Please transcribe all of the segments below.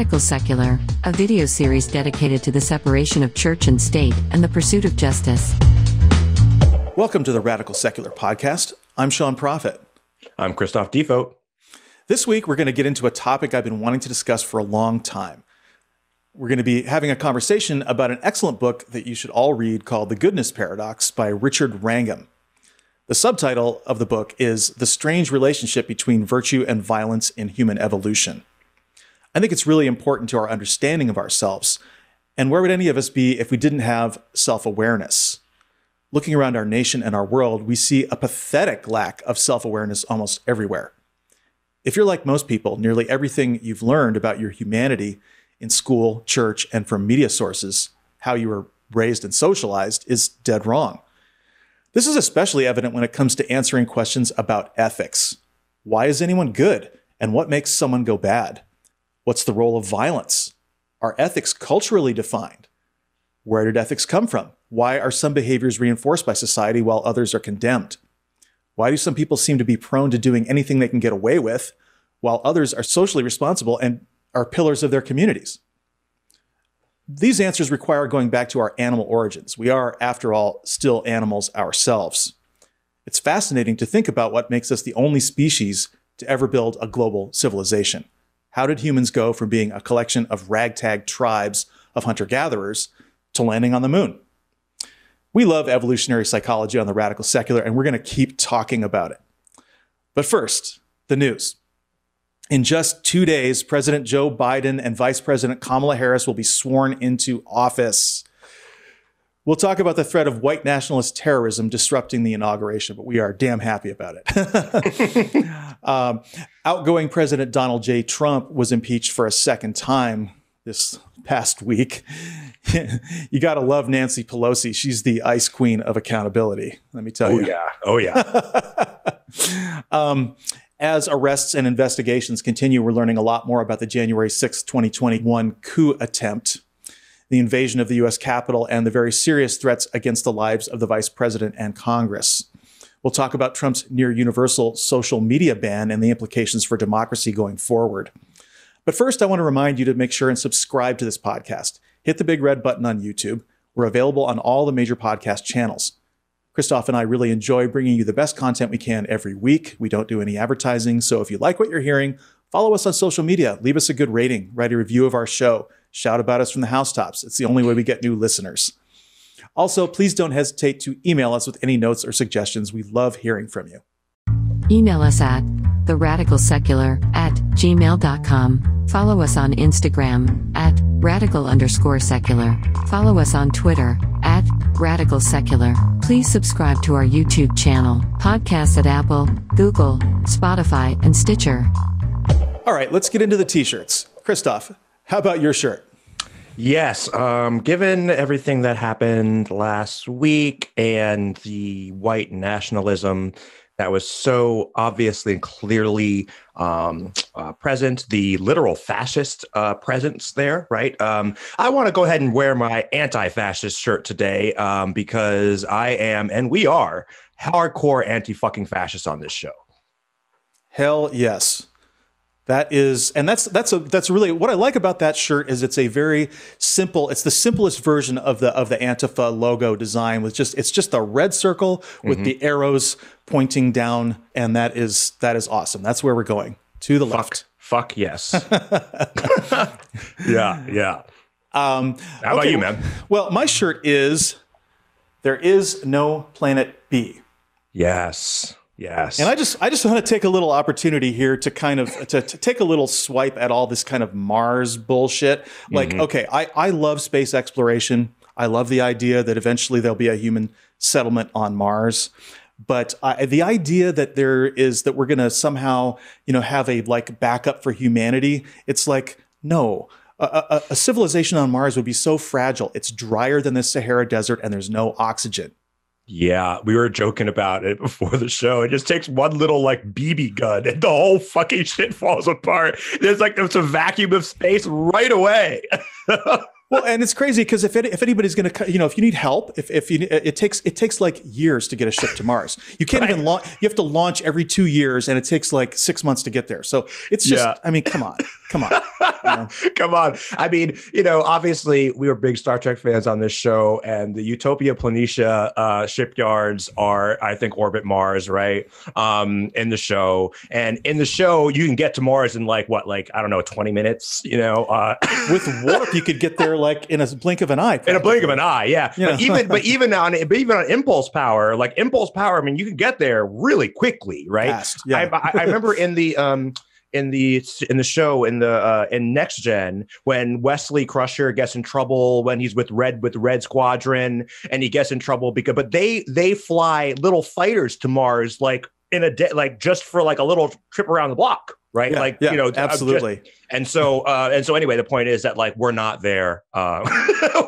Radical Secular, a video series dedicated to the separation of church and state and the pursuit of justice. Welcome to the Radical Secular Podcast. I'm Sean Profit. I'm Christoph Defoe. This week, we're going to get into a topic I've been wanting to discuss for a long time. We're going to be having a conversation about an excellent book that you should all read called The Goodness Paradox by Richard Wrangham. The subtitle of the book is The Strange Relationship Between Virtue and Violence in Human Evolution. I think it's really important to our understanding of ourselves. And where would any of us be if we didn't have self awareness? Looking around our nation and our world, we see a pathetic lack of self awareness almost everywhere. If you're like most people, nearly everything you've learned about your humanity in school, church, and from media sources, how you were raised and socialized, is dead wrong. This is especially evident when it comes to answering questions about ethics. Why is anyone good? And what makes someone go bad? What's the role of violence? Are ethics culturally defined? Where did ethics come from? Why are some behaviors reinforced by society while others are condemned? Why do some people seem to be prone to doing anything they can get away with while others are socially responsible and are pillars of their communities? These answers require going back to our animal origins. We are, after all, still animals ourselves. It's fascinating to think about what makes us the only species to ever build a global civilization how did humans go from being a collection of ragtag tribes of hunter gatherers to landing on the moon? We love evolutionary psychology on the radical secular, and we're going to keep talking about it. But first, the news. In just two days, President Joe Biden and Vice President Kamala Harris will be sworn into office. We'll talk about the threat of white nationalist terrorism disrupting the inauguration, but we are damn happy about it. um, outgoing President Donald J. Trump was impeached for a second time this past week. you got to love Nancy Pelosi. She's the ice queen of accountability. Let me tell oh, you. Oh, yeah. Oh, yeah. um, as arrests and investigations continue, we're learning a lot more about the January 6th, 2021 coup attempt the invasion of the U.S. Capitol, and the very serious threats against the lives of the vice president and Congress. We'll talk about Trump's near universal social media ban and the implications for democracy going forward. But first, I want to remind you to make sure and subscribe to this podcast. Hit the big red button on YouTube. We're available on all the major podcast channels. Christoph and I really enjoy bringing you the best content we can every week. We don't do any advertising, so if you like what you're hearing, follow us on social media, leave us a good rating, write a review of our show. Shout about us from the housetops. It's the only way we get new listeners. Also, please don't hesitate to email us with any notes or suggestions. We love hearing from you. Email us at theradicalsecular at gmail.com. Follow us on Instagram at radical underscore secular. Follow us on Twitter at radical secular. Please subscribe to our YouTube channel, podcasts at Apple, Google, Spotify, and Stitcher. All right, let's get into the t shirts. Christoph, how about your shirt? Yes. Um, given everything that happened last week and the white nationalism that was so obviously and clearly um, uh, present, the literal fascist uh, presence there, right? Um, I want to go ahead and wear my anti fascist shirt today um, because I am, and we are, hardcore anti fucking fascist on this show. Hell yes. That is, and that's that's a that's really what I like about that shirt is it's a very simple. It's the simplest version of the of the Antifa logo design with just it's just a red circle with mm-hmm. the arrows pointing down, and that is that is awesome. That's where we're going to the fuck, left. Fuck yes. yeah, yeah. Um, How okay, about you, man? Well, my shirt is there is no planet B. Yes. Yes. And I just I just want to take a little opportunity here to kind of to, to take a little swipe at all this kind of Mars bullshit. Like, mm-hmm. okay, I, I love space exploration. I love the idea that eventually there'll be a human settlement on Mars. But I, the idea that there is that we're going to somehow, you know, have a like backup for humanity, it's like, no, a, a, a, civilization on Mars would be so fragile. It's drier than the Sahara Desert and there's no oxygen. Yeah, we were joking about it before the show. It just takes one little like BB gun and the whole fucking shit falls apart. There's like there's a vacuum of space right away. well, and it's crazy because if it, if anybody's gonna you know if you need help if, if you it takes it takes like years to get a ship to Mars. You can't right. even launch. You have to launch every two years, and it takes like six months to get there. So it's just yeah. I mean come on. Come on. Come on. I mean, you know, obviously we were big Star Trek fans on this show, and the Utopia Planitia uh, shipyards are, I think, orbit Mars, right? Um, in the show. And in the show, you can get to Mars in like what, like, I don't know, 20 minutes, you know. Uh, with warp, you could get there like in a blink of an eye. Probably. In a blink of an eye, yeah. but even but even on but even on impulse power, like impulse power, I mean, you can get there really quickly, right? Fast, yeah. I, I, I remember in the um in the in the show in the uh, in Next Gen when Wesley Crusher gets in trouble when he's with Red with Red Squadron and he gets in trouble because but they they fly little fighters to Mars like in a day like just for like a little trip around the block right? Yeah, like yeah, you know, absolutely. Just, and so uh, and so anyway, the point is that like we're not there. Uh,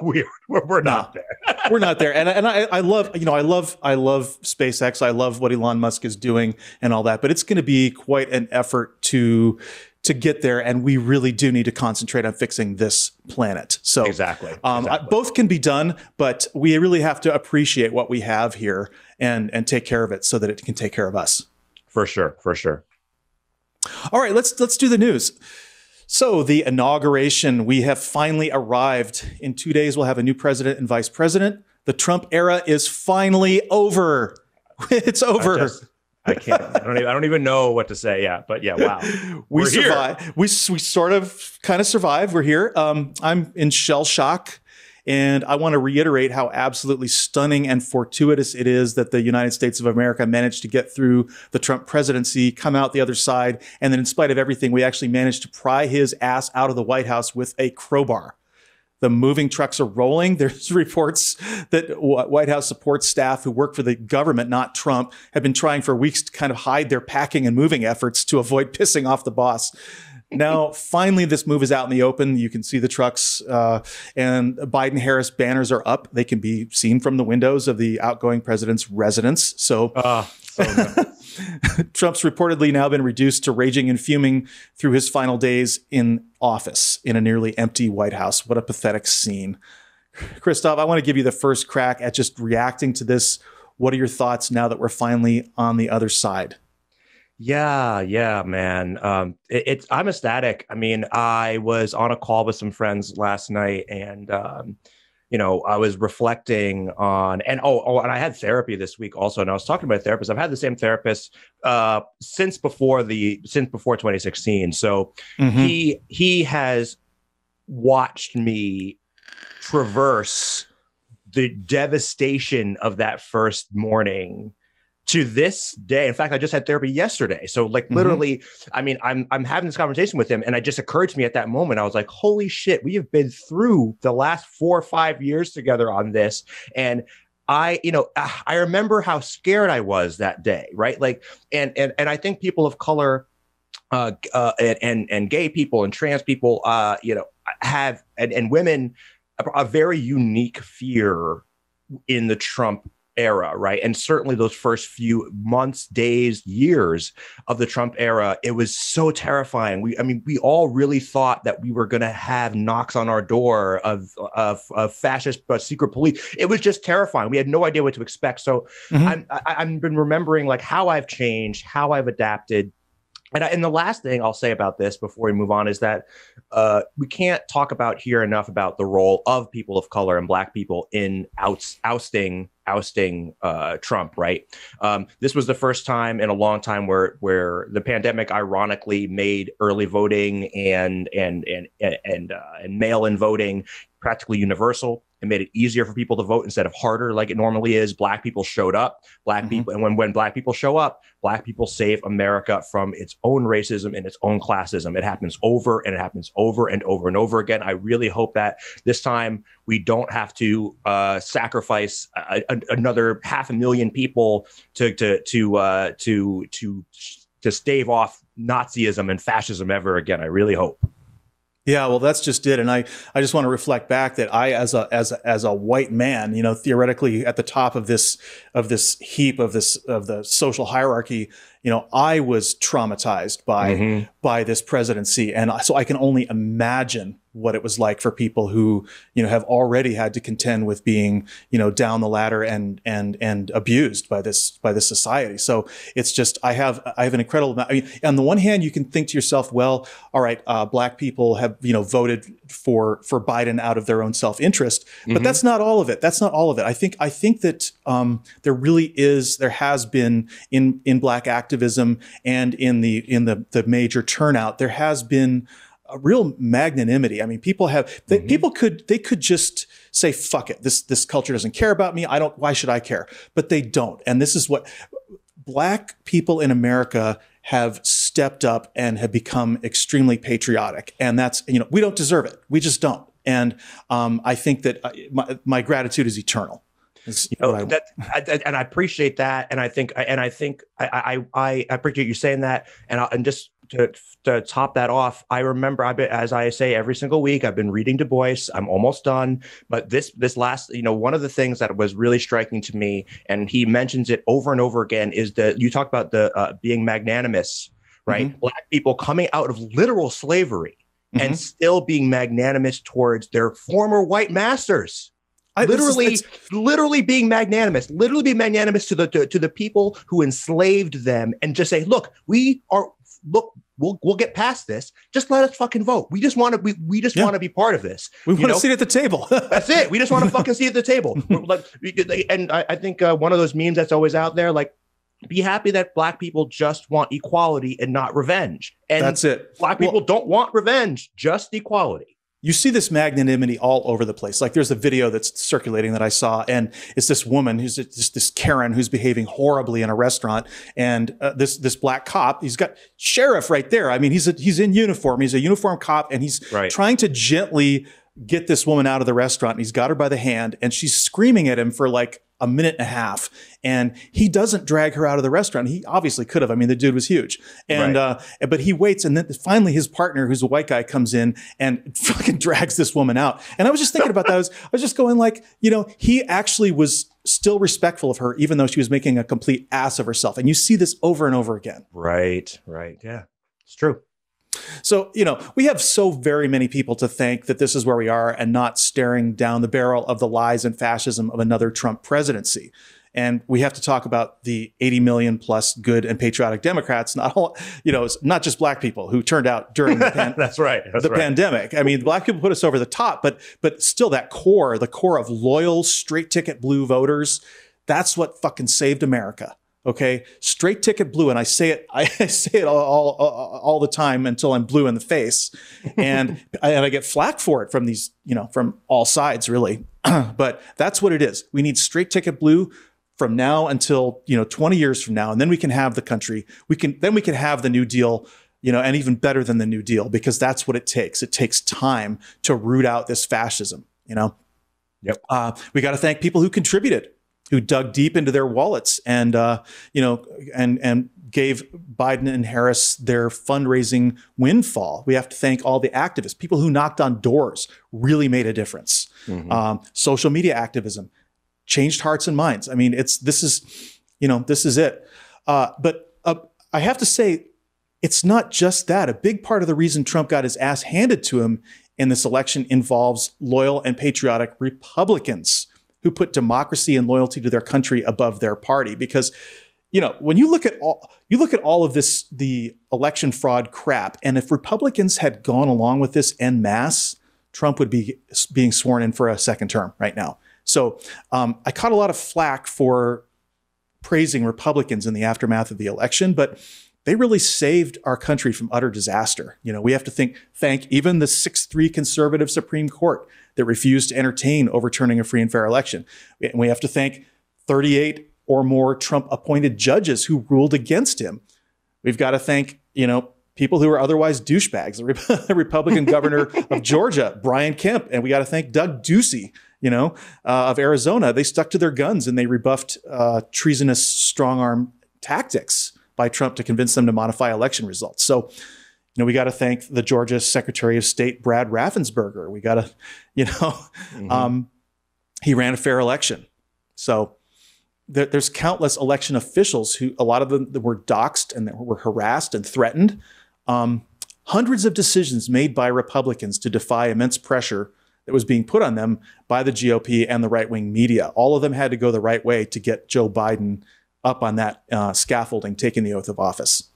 we we're, we're not there. we're not there. And and I I love you know I love I love SpaceX. I love what Elon Musk is doing and all that. But it's going to be quite an effort to to get there and we really do need to concentrate on fixing this planet so exactly, um, exactly. I, both can be done but we really have to appreciate what we have here and and take care of it so that it can take care of us for sure for sure all right, let's let's do the news. So the inauguration, we have finally arrived. In two days, we'll have a new president and vice president. The Trump era is finally over. It's over. I, just, I can't. I don't, even, I don't even know what to say. Yeah, but yeah, wow. we survive. We we sort of kind of survive. We're here. Um, I'm in shell shock. And I want to reiterate how absolutely stunning and fortuitous it is that the United States of America managed to get through the Trump presidency, come out the other side, and then in spite of everything, we actually managed to pry his ass out of the White House with a crowbar the moving trucks are rolling. There's reports that White House support staff who work for the government, not Trump, have been trying for weeks to kind of hide their packing and moving efforts to avoid pissing off the boss now, finally, this move is out in the open. You can see the trucks uh, and Biden Harris banners are up. They can be seen from the windows of the outgoing president's residence. So, uh, so Trump's reportedly now been reduced to raging and fuming through his final days in office in a nearly empty White House. What a pathetic scene. Christoph, I want to give you the first crack at just reacting to this. What are your thoughts now that we're finally on the other side? Yeah, yeah, man. Um, it, it's I'm ecstatic. I mean, I was on a call with some friends last night, and um, you know, I was reflecting on and oh, oh, and I had therapy this week also, and I was talking about a therapist. I've had the same therapist uh, since before the since before 2016. So mm-hmm. he he has watched me traverse the devastation of that first morning to this day. In fact, I just had therapy yesterday. So like mm-hmm. literally, mm-hmm. I mean, I'm I'm having this conversation with him and it just occurred to me at that moment. I was like, holy shit, we have been through the last four or five years together on this. And I, you know, ah, I remember how scared I was that day, right? Like, and and and I think people of color, uh, uh and and gay people and trans people, uh, you know, have and and women a, a very unique fear in the Trump era, right? And certainly those first few months, days, years of the Trump era, it was so terrifying. We, I mean, we all really thought that we were going to have knocks on our door of of, of fascist uh, secret police. It was just terrifying. We had no idea what to expect. So mm-hmm. I'm, I, am i have been remembering like how I've changed, how I've adapted and, I, and the last thing I'll say about this before we move on is that uh, we can't talk about here enough about the role of people of color and Black people in outs, ousting ousting uh, Trump. Right. Um, this was the first time in a long time where where the pandemic ironically made early voting and and and and uh, and mail in voting practically universal. It made it easier for people to vote instead of harder like it normally is. Black people showed up. Black mm-hmm. people, and when, when black people show up, black people save America from its own racism and its own classism. It happens over and it happens over and over and over again. I really hope that this time we don't have to uh, sacrifice a, a, another half a million people to to to uh, to to to stave off Nazism and fascism ever again. I really hope. Yeah, well, that's just it, and I, I just want to reflect back that I, as a as a, as a white man, you know, theoretically at the top of this of this heap of this of the social hierarchy, you know, I was traumatized by mm-hmm. by this presidency, and so I can only imagine what it was like for people who you know have already had to contend with being you know down the ladder and and and abused by this by this society so it's just i have i have an incredible amount i mean on the one hand you can think to yourself well all right uh, black people have you know voted for for biden out of their own self-interest but mm-hmm. that's not all of it that's not all of it i think i think that um, there really is there has been in in black activism and in the in the the major turnout there has been a real magnanimity. I mean, people have they, mm-hmm. people could they could just say fuck it. This this culture doesn't care about me. I don't. Why should I care? But they don't. And this is what black people in America have stepped up and have become extremely patriotic. And that's you know we don't deserve it. We just don't. And um, I think that uh, my, my gratitude is eternal. you know, oh, that, I, and I appreciate that, and I think, and I think I, I, I appreciate you saying that, and I, and just to, to top that off, I remember I as I say every single week, I've been reading Du Bois. I'm almost done, but this this last, you know, one of the things that was really striking to me, and he mentions it over and over again, is that you talk about the uh, being magnanimous, right? Mm-hmm. Black people coming out of literal slavery mm-hmm. and still being magnanimous towards their former white masters. I, literally, literally being magnanimous, literally being magnanimous to the to, to, the people who enslaved them, and just say, "Look, we are look, we'll we'll get past this. Just let us fucking vote. We just want to we, we just yeah. want to be part of this. We want to sit at the table. that's it. We just want to fucking sit at the table. Like, and I, I think uh, one of those memes that's always out there, like be happy that black people just want equality and not revenge. And that's it. Black people well, don't want revenge, just equality you see this magnanimity all over the place. Like there's a video that's circulating that I saw, and it's this woman who's just this Karen who's behaving horribly in a restaurant, and uh, this this black cop, he's got sheriff right there. I mean, he's a, he's in uniform, he's a uniform cop, and he's right. trying to gently get this woman out of the restaurant. And he's got her by the hand, and she's screaming at him for like a minute and a half. And he doesn't drag her out of the restaurant. He obviously could have. I mean, the dude was huge. And, right. uh, but he waits. And then finally his partner, who's a white guy, comes in and fucking drags this woman out. And I was just thinking about that. I was, I was just going like, you know, he actually was still respectful of her, even though she was making a complete ass of herself. And you see this over and over again. Right. Right. Yeah. It's true. So, you know, we have so very many people to thank that this is where we are and not staring down the barrel of the lies and fascism of another Trump presidency. And we have to talk about the 80 million plus good and patriotic Democrats, not all, you know, not just black people who turned out during the, pan- that's right, that's the right. pandemic. I mean, black people put us over the top, but but still that core, the core of loyal straight ticket blue voters, that's what fucking saved America. Okay, straight ticket blue, and I say it, I say it all, all, all the time until I'm blue in the face, and and I get flack for it from these, you know, from all sides really. but that's what it is. We need straight ticket blue from now until you know 20 years from now, and then we can have the country. We can then we can have the New Deal you know, and even better than the New Deal, because that's what it takes. It takes time to root out this fascism, you know. Yep. Uh, we got to thank people who contributed who dug deep into their wallets and uh, you know and and gave Biden and Harris their fundraising windfall. We have to thank all the activists, people who knocked on doors, really made a difference. Mm-hmm. Um, social media activism changed hearts and minds. I mean, it's this is you know this is it. Uh, but uh, I have to say, it's not just that. A big part of the reason Trump got his ass handed to him in this election involves loyal and patriotic Republicans who put democracy and loyalty to their country above their party because you know when you look at all you look at all of this the election fraud crap and if republicans had gone along with this en masse trump would be being sworn in for a second term right now so um, i caught a lot of flack for praising republicans in the aftermath of the election but they really saved our country from utter disaster. You know, we have to think, thank even the 6-3 conservative Supreme Court that refused to entertain overturning a free and fair election. And we have to thank 38 or more Trump appointed judges who ruled against him. We've got to thank, you know, people who are otherwise douchebags, the, Republican governor of Georgia, Brian Kemp, and we got to thank Doug Ducey, you know, uh, of Arizona. They stuck to their guns and they rebuffed uh, treasonous strong arm tactics by Trump to convince them to modify election results. So, you know, we got to thank the Georgia Secretary of State Brad Raffensberger. We got to, you know, mm-hmm. um, he ran a fair election. So there, there's countless election officials who a lot of them were doxxed and were harassed and threatened. Um, hundreds of decisions made by Republicans to defy immense pressure that was being put on them by the GOP and the right wing media. All of them had to go the right way to get Joe Biden up on that uh, scaffolding taking the oath of office.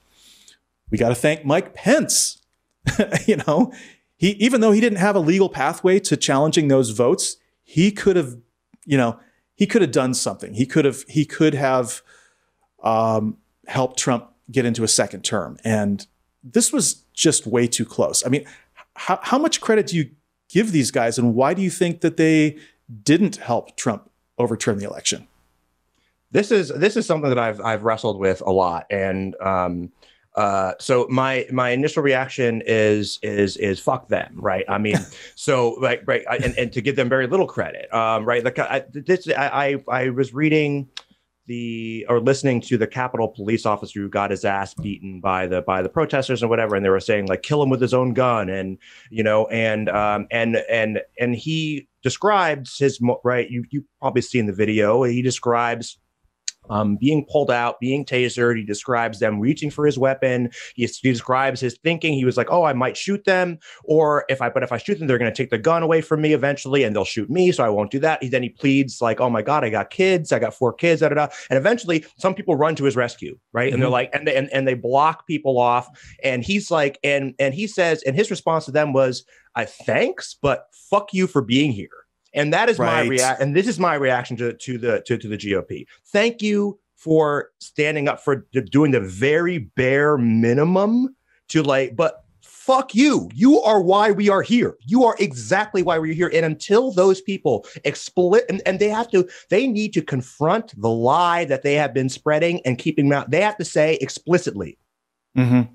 We got to thank Mike Pence. you know, he even though he didn't have a legal pathway to challenging those votes, he could have, you know, he could have done something. He could have he could have um, helped Trump get into a second term. And this was just way too close. I mean, how, how much credit do you give these guys, and why do you think that they didn't help Trump overturn the election? This is this is something that I've I've wrestled with a lot, and um, uh, so my my initial reaction is is is fuck them, right? I mean, so like right, I, and, and to give them very little credit, um, right? Like I, this, I, I I was reading the or listening to the Capitol police officer who got his ass beaten by the by the protesters and whatever, and they were saying like kill him with his own gun, and you know, and um, and and and he describes his right. You you probably seen the video. He describes um, being pulled out, being tasered. He describes them reaching for his weapon. He, he, describes his thinking. He was like, "Oh, I might shoot them, or if I, but if I shoot them, they're going to take the gun away from me eventually, and they'll shoot me, so I won't do that." He, then he pleads like, "Oh my God, I got kids. I got four kids." Da, da, da. And eventually, some people run to his rescue, right? Mm-hmm. And they're mm-hmm. like, and they, and and they block people off. And he's like, and and he says, and his response to them was, "I thanks, but fuck you for being here." And that is right. my react. And this is my reaction to, to the to, to the GOP. Thank you for standing up for doing the very bare minimum to like, but fuck you. You are why we are here. You are exactly why we're here. And until those people explicit and, and, they have to, they need to confront the lie that they have been spreading and keeping out. They have to say explicitly. Mm-hmm.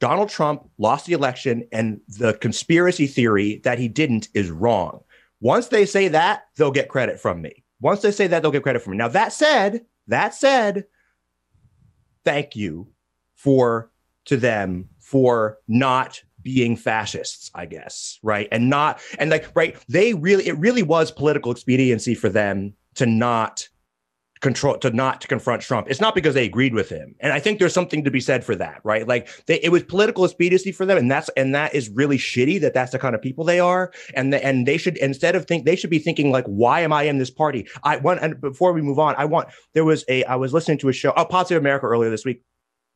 Donald Trump lost the election, and the conspiracy theory that he didn't is wrong. Once they say that, they'll get credit from me. Once they say that, they'll get credit from me. Now, that said, that said, thank you for to them for not being fascists, I guess, right? And not, and like, right, they really, it really was political expediency for them to not control to not to confront Trump. It's not because they agreed with him. And I think there's something to be said for that, right? Like they, it was political expediency for them and that's and that is really shitty that that's the kind of people they are and the, and they should instead of think they should be thinking like why am I in this party? I want and before we move on, I want there was a I was listening to a show, oh, Positive America earlier this week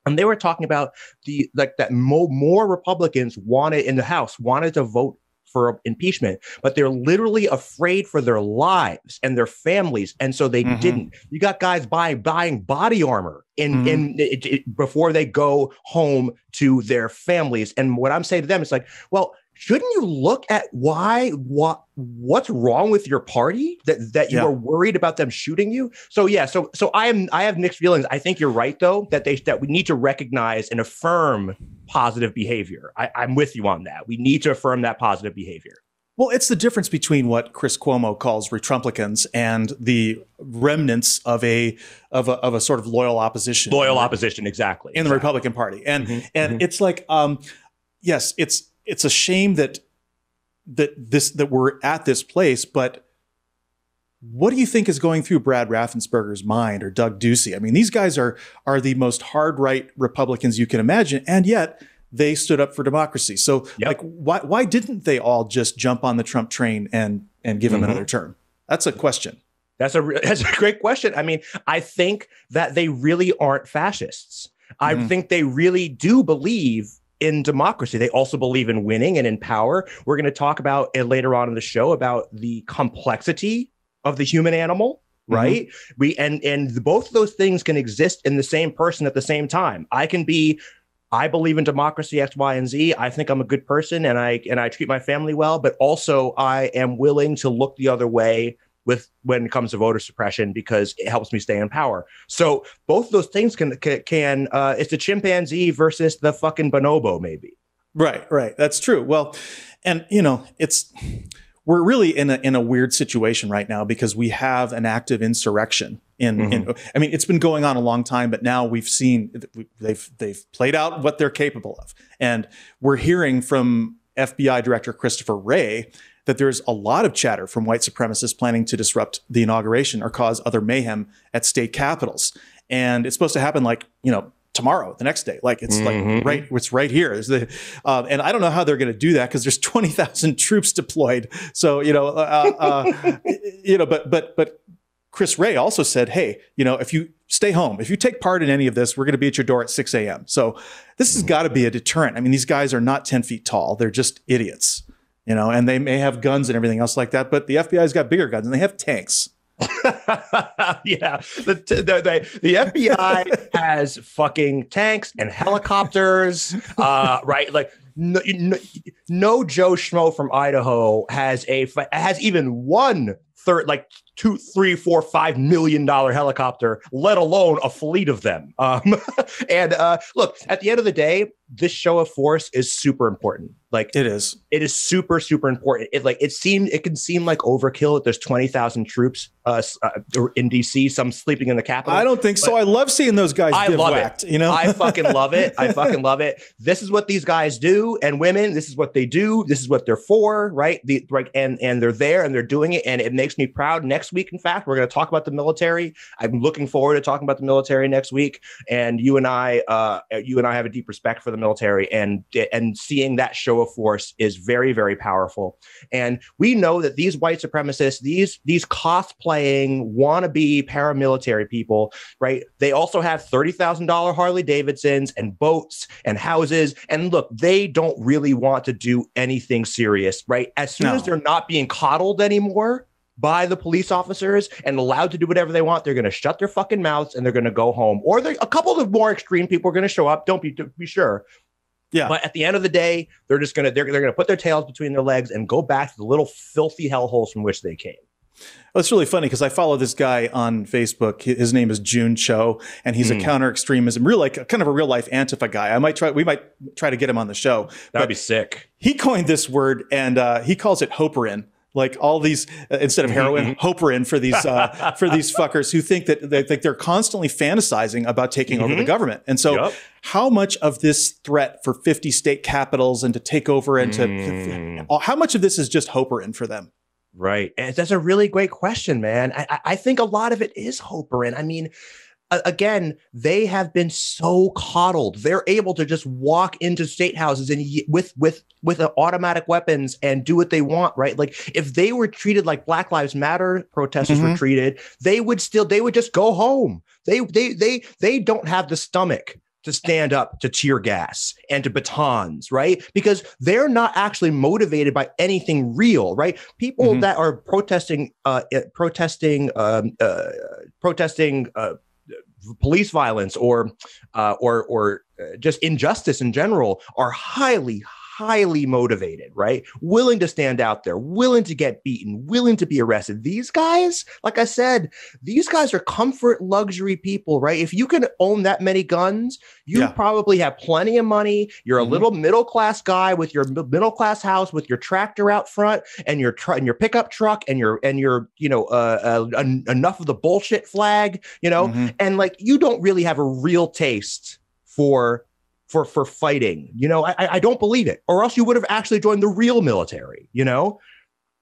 and they were talking about the like that mo- more Republicans wanted in the House wanted to vote for impeachment, but they're literally afraid for their lives and their families, and so they mm-hmm. didn't. You got guys buying buying body armor in mm-hmm. in it, it, before they go home to their families, and what I'm saying to them is like, well shouldn't you look at why what what's wrong with your party that that you yeah. are worried about them shooting you so yeah so so i am i have mixed feelings i think you're right though that they that we need to recognize and affirm positive behavior I, i'm with you on that we need to affirm that positive behavior well, it's the difference between what Chris Cuomo calls retrumplicans and the remnants of a of a, of a sort of loyal opposition. Loyal opposition, exactly. In the Republican Party, and mm-hmm. and mm-hmm. it's like, um, yes, it's it's a shame that that this that we're at this place, but what do you think is going through Brad Raffensperger's mind or Doug Ducey? I mean, these guys are are the most hard right Republicans you can imagine, and yet they stood up for democracy. So, yep. like, why why didn't they all just jump on the Trump train and and give him mm-hmm. another term? That's a question. That's a that's a great question. I mean, I think that they really aren't fascists. I mm. think they really do believe in democracy. They also believe in winning and in power. We're going to talk about it later on in the show about the complexity of the human animal mm-hmm. right mm-hmm. we and and both those things can exist in the same person at the same time i can be i believe in democracy x y and z i think i'm a good person and i and i treat my family well but also i am willing to look the other way with when it comes to voter suppression because it helps me stay in power. So both those things can can uh, it's the chimpanzee versus the fucking bonobo, maybe. Right, right. That's true. Well, and you know, it's we're really in a in a weird situation right now because we have an active insurrection. In, mm-hmm. in I mean, it's been going on a long time, but now we've seen they've they've played out what they're capable of, and we're hearing from FBI Director Christopher Wray that there's a lot of chatter from white supremacists planning to disrupt the inauguration or cause other mayhem at state capitals. And it's supposed to happen like, you know, tomorrow, the next day. Like it's mm-hmm. like right, it's right here. The, uh, and I don't know how they're going to do that because there's twenty thousand troops deployed. So you know, uh, uh, uh you know, but but but Chris Ray also said, hey, you know, if you stay home, if you take part in any of this, we're going to be at your door at six a.m. So this has mm-hmm. got to be a deterrent. I mean, these guys are not ten feet tall; they're just idiots you know, and they may have guns and everything else like that, but the FBI's got bigger guns and they have tanks. yeah, the, the, the, the FBI has fucking tanks and helicopters, uh, right? Like, no, no, no Joe Schmo from Idaho has a has even one third, like two, three, four, five million dollar helicopter, let alone a fleet of them. Um, and uh, look, at the end of the day, this show of force is super important. Like it is, it is super, super important. It like it seemed, it can seem like overkill that there's twenty thousand troops uh, uh in DC, some sleeping in the capital. I don't think so. I love seeing those guys. I love whacked, it. You know, I fucking love it. I fucking love it. This is what these guys do, and women. This is what they do. This is what they're for, right? The like, and and they're there and they're doing it, and it makes me proud. Next next week. In fact, we're going to talk about the military. I'm looking forward to talking about the military next week. And you and I, uh, you and I have a deep respect for the military, and and seeing that show of force is very, very powerful. And we know that these white supremacists, these these cosplaying wannabe paramilitary people, right? They also have thirty thousand dollar Harley Davidsons and boats and houses. And look, they don't really want to do anything serious, right? As soon no. as they're not being coddled anymore, by the police officers and allowed to do whatever they want, they're going to shut their fucking mouths and they're going to go home. Or a couple of more extreme people are going to show up. Don't be, be sure. Yeah. But at the end of the day, they're just going to, they're, they're going to put their tails between their legs and go back to the little filthy hellholes from which they came. Well, it's really funny because I follow this guy on Facebook. His name is June Cho, and he's mm. a hmm. counter extremism, real like kind of a real life Antifa guy. I might try. We might try to get him on the show. That'd be sick. He coined this word, and uh, he calls it hoperin like all these uh, instead of heroin mm-hmm. hoperin for these uh, for these fuckers who think that, they think they're constantly fantasizing about taking mm-hmm. over the mm-hmm. government and so yep. how much of this threat for 50 state capitals and to take over and to mm. how much of this is just hoperin for them right and eh, that's a really great question man I, I think a lot of it is hoperin i mean again, they have been so coddled. They're able to just walk into state houses and with with with uh, automatic weapons and do what they want, right? Like if they were treated like Black Lives Matter protesters mm-hmm. were treated, they would still they would just go home. They they they they don't have the stomach to stand up to tear gas and to batons, right? Because they're not actually motivated by anything real, right? People mm-hmm. that are protesting, uh, protesting, um, uh, protesting uh, police violence or uh, or or uh, just injustice in general are highly highly motivated, right? Willing to stand out there, willing to get beaten, willing to be arrested. These guys, like I said, these guys are comfort luxury people, right? If you can own that many guns, you yeah. probably have plenty of money. You're a mm-hmm. little middle class guy with your middle class house, with your tractor out front, and your tr- and your pickup truck, and your and your you know uh, uh, en- enough of the bullshit flag, you know, mm-hmm. and like you don't really have a real taste for for for fighting. You know, I, I don't believe it, or else you would have actually joined the real military. You know,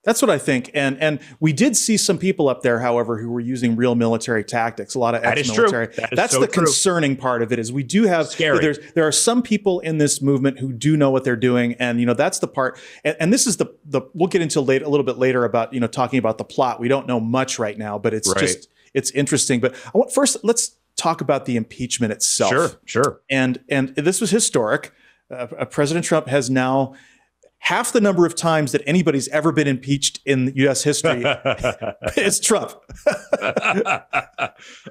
that's what I think. And and we did see some people up there, however, who were using real military tactics. A lot of ex-military. That is true. That is That's so the true. concerning part of it is we do have Scary. there's there are some people in this movement who do know what they're doing, and you know that's the part. And, and this is the the we'll get into late a little bit later about you know talking about the plot. We don't know much right now, but it's right. just it's interesting. But I want, first let's talk about the impeachment itself. Sure, sure. And and this was historic. Uh, uh, President Trump has now half the number of times that anybody's ever been impeached in U.S. history is Trump.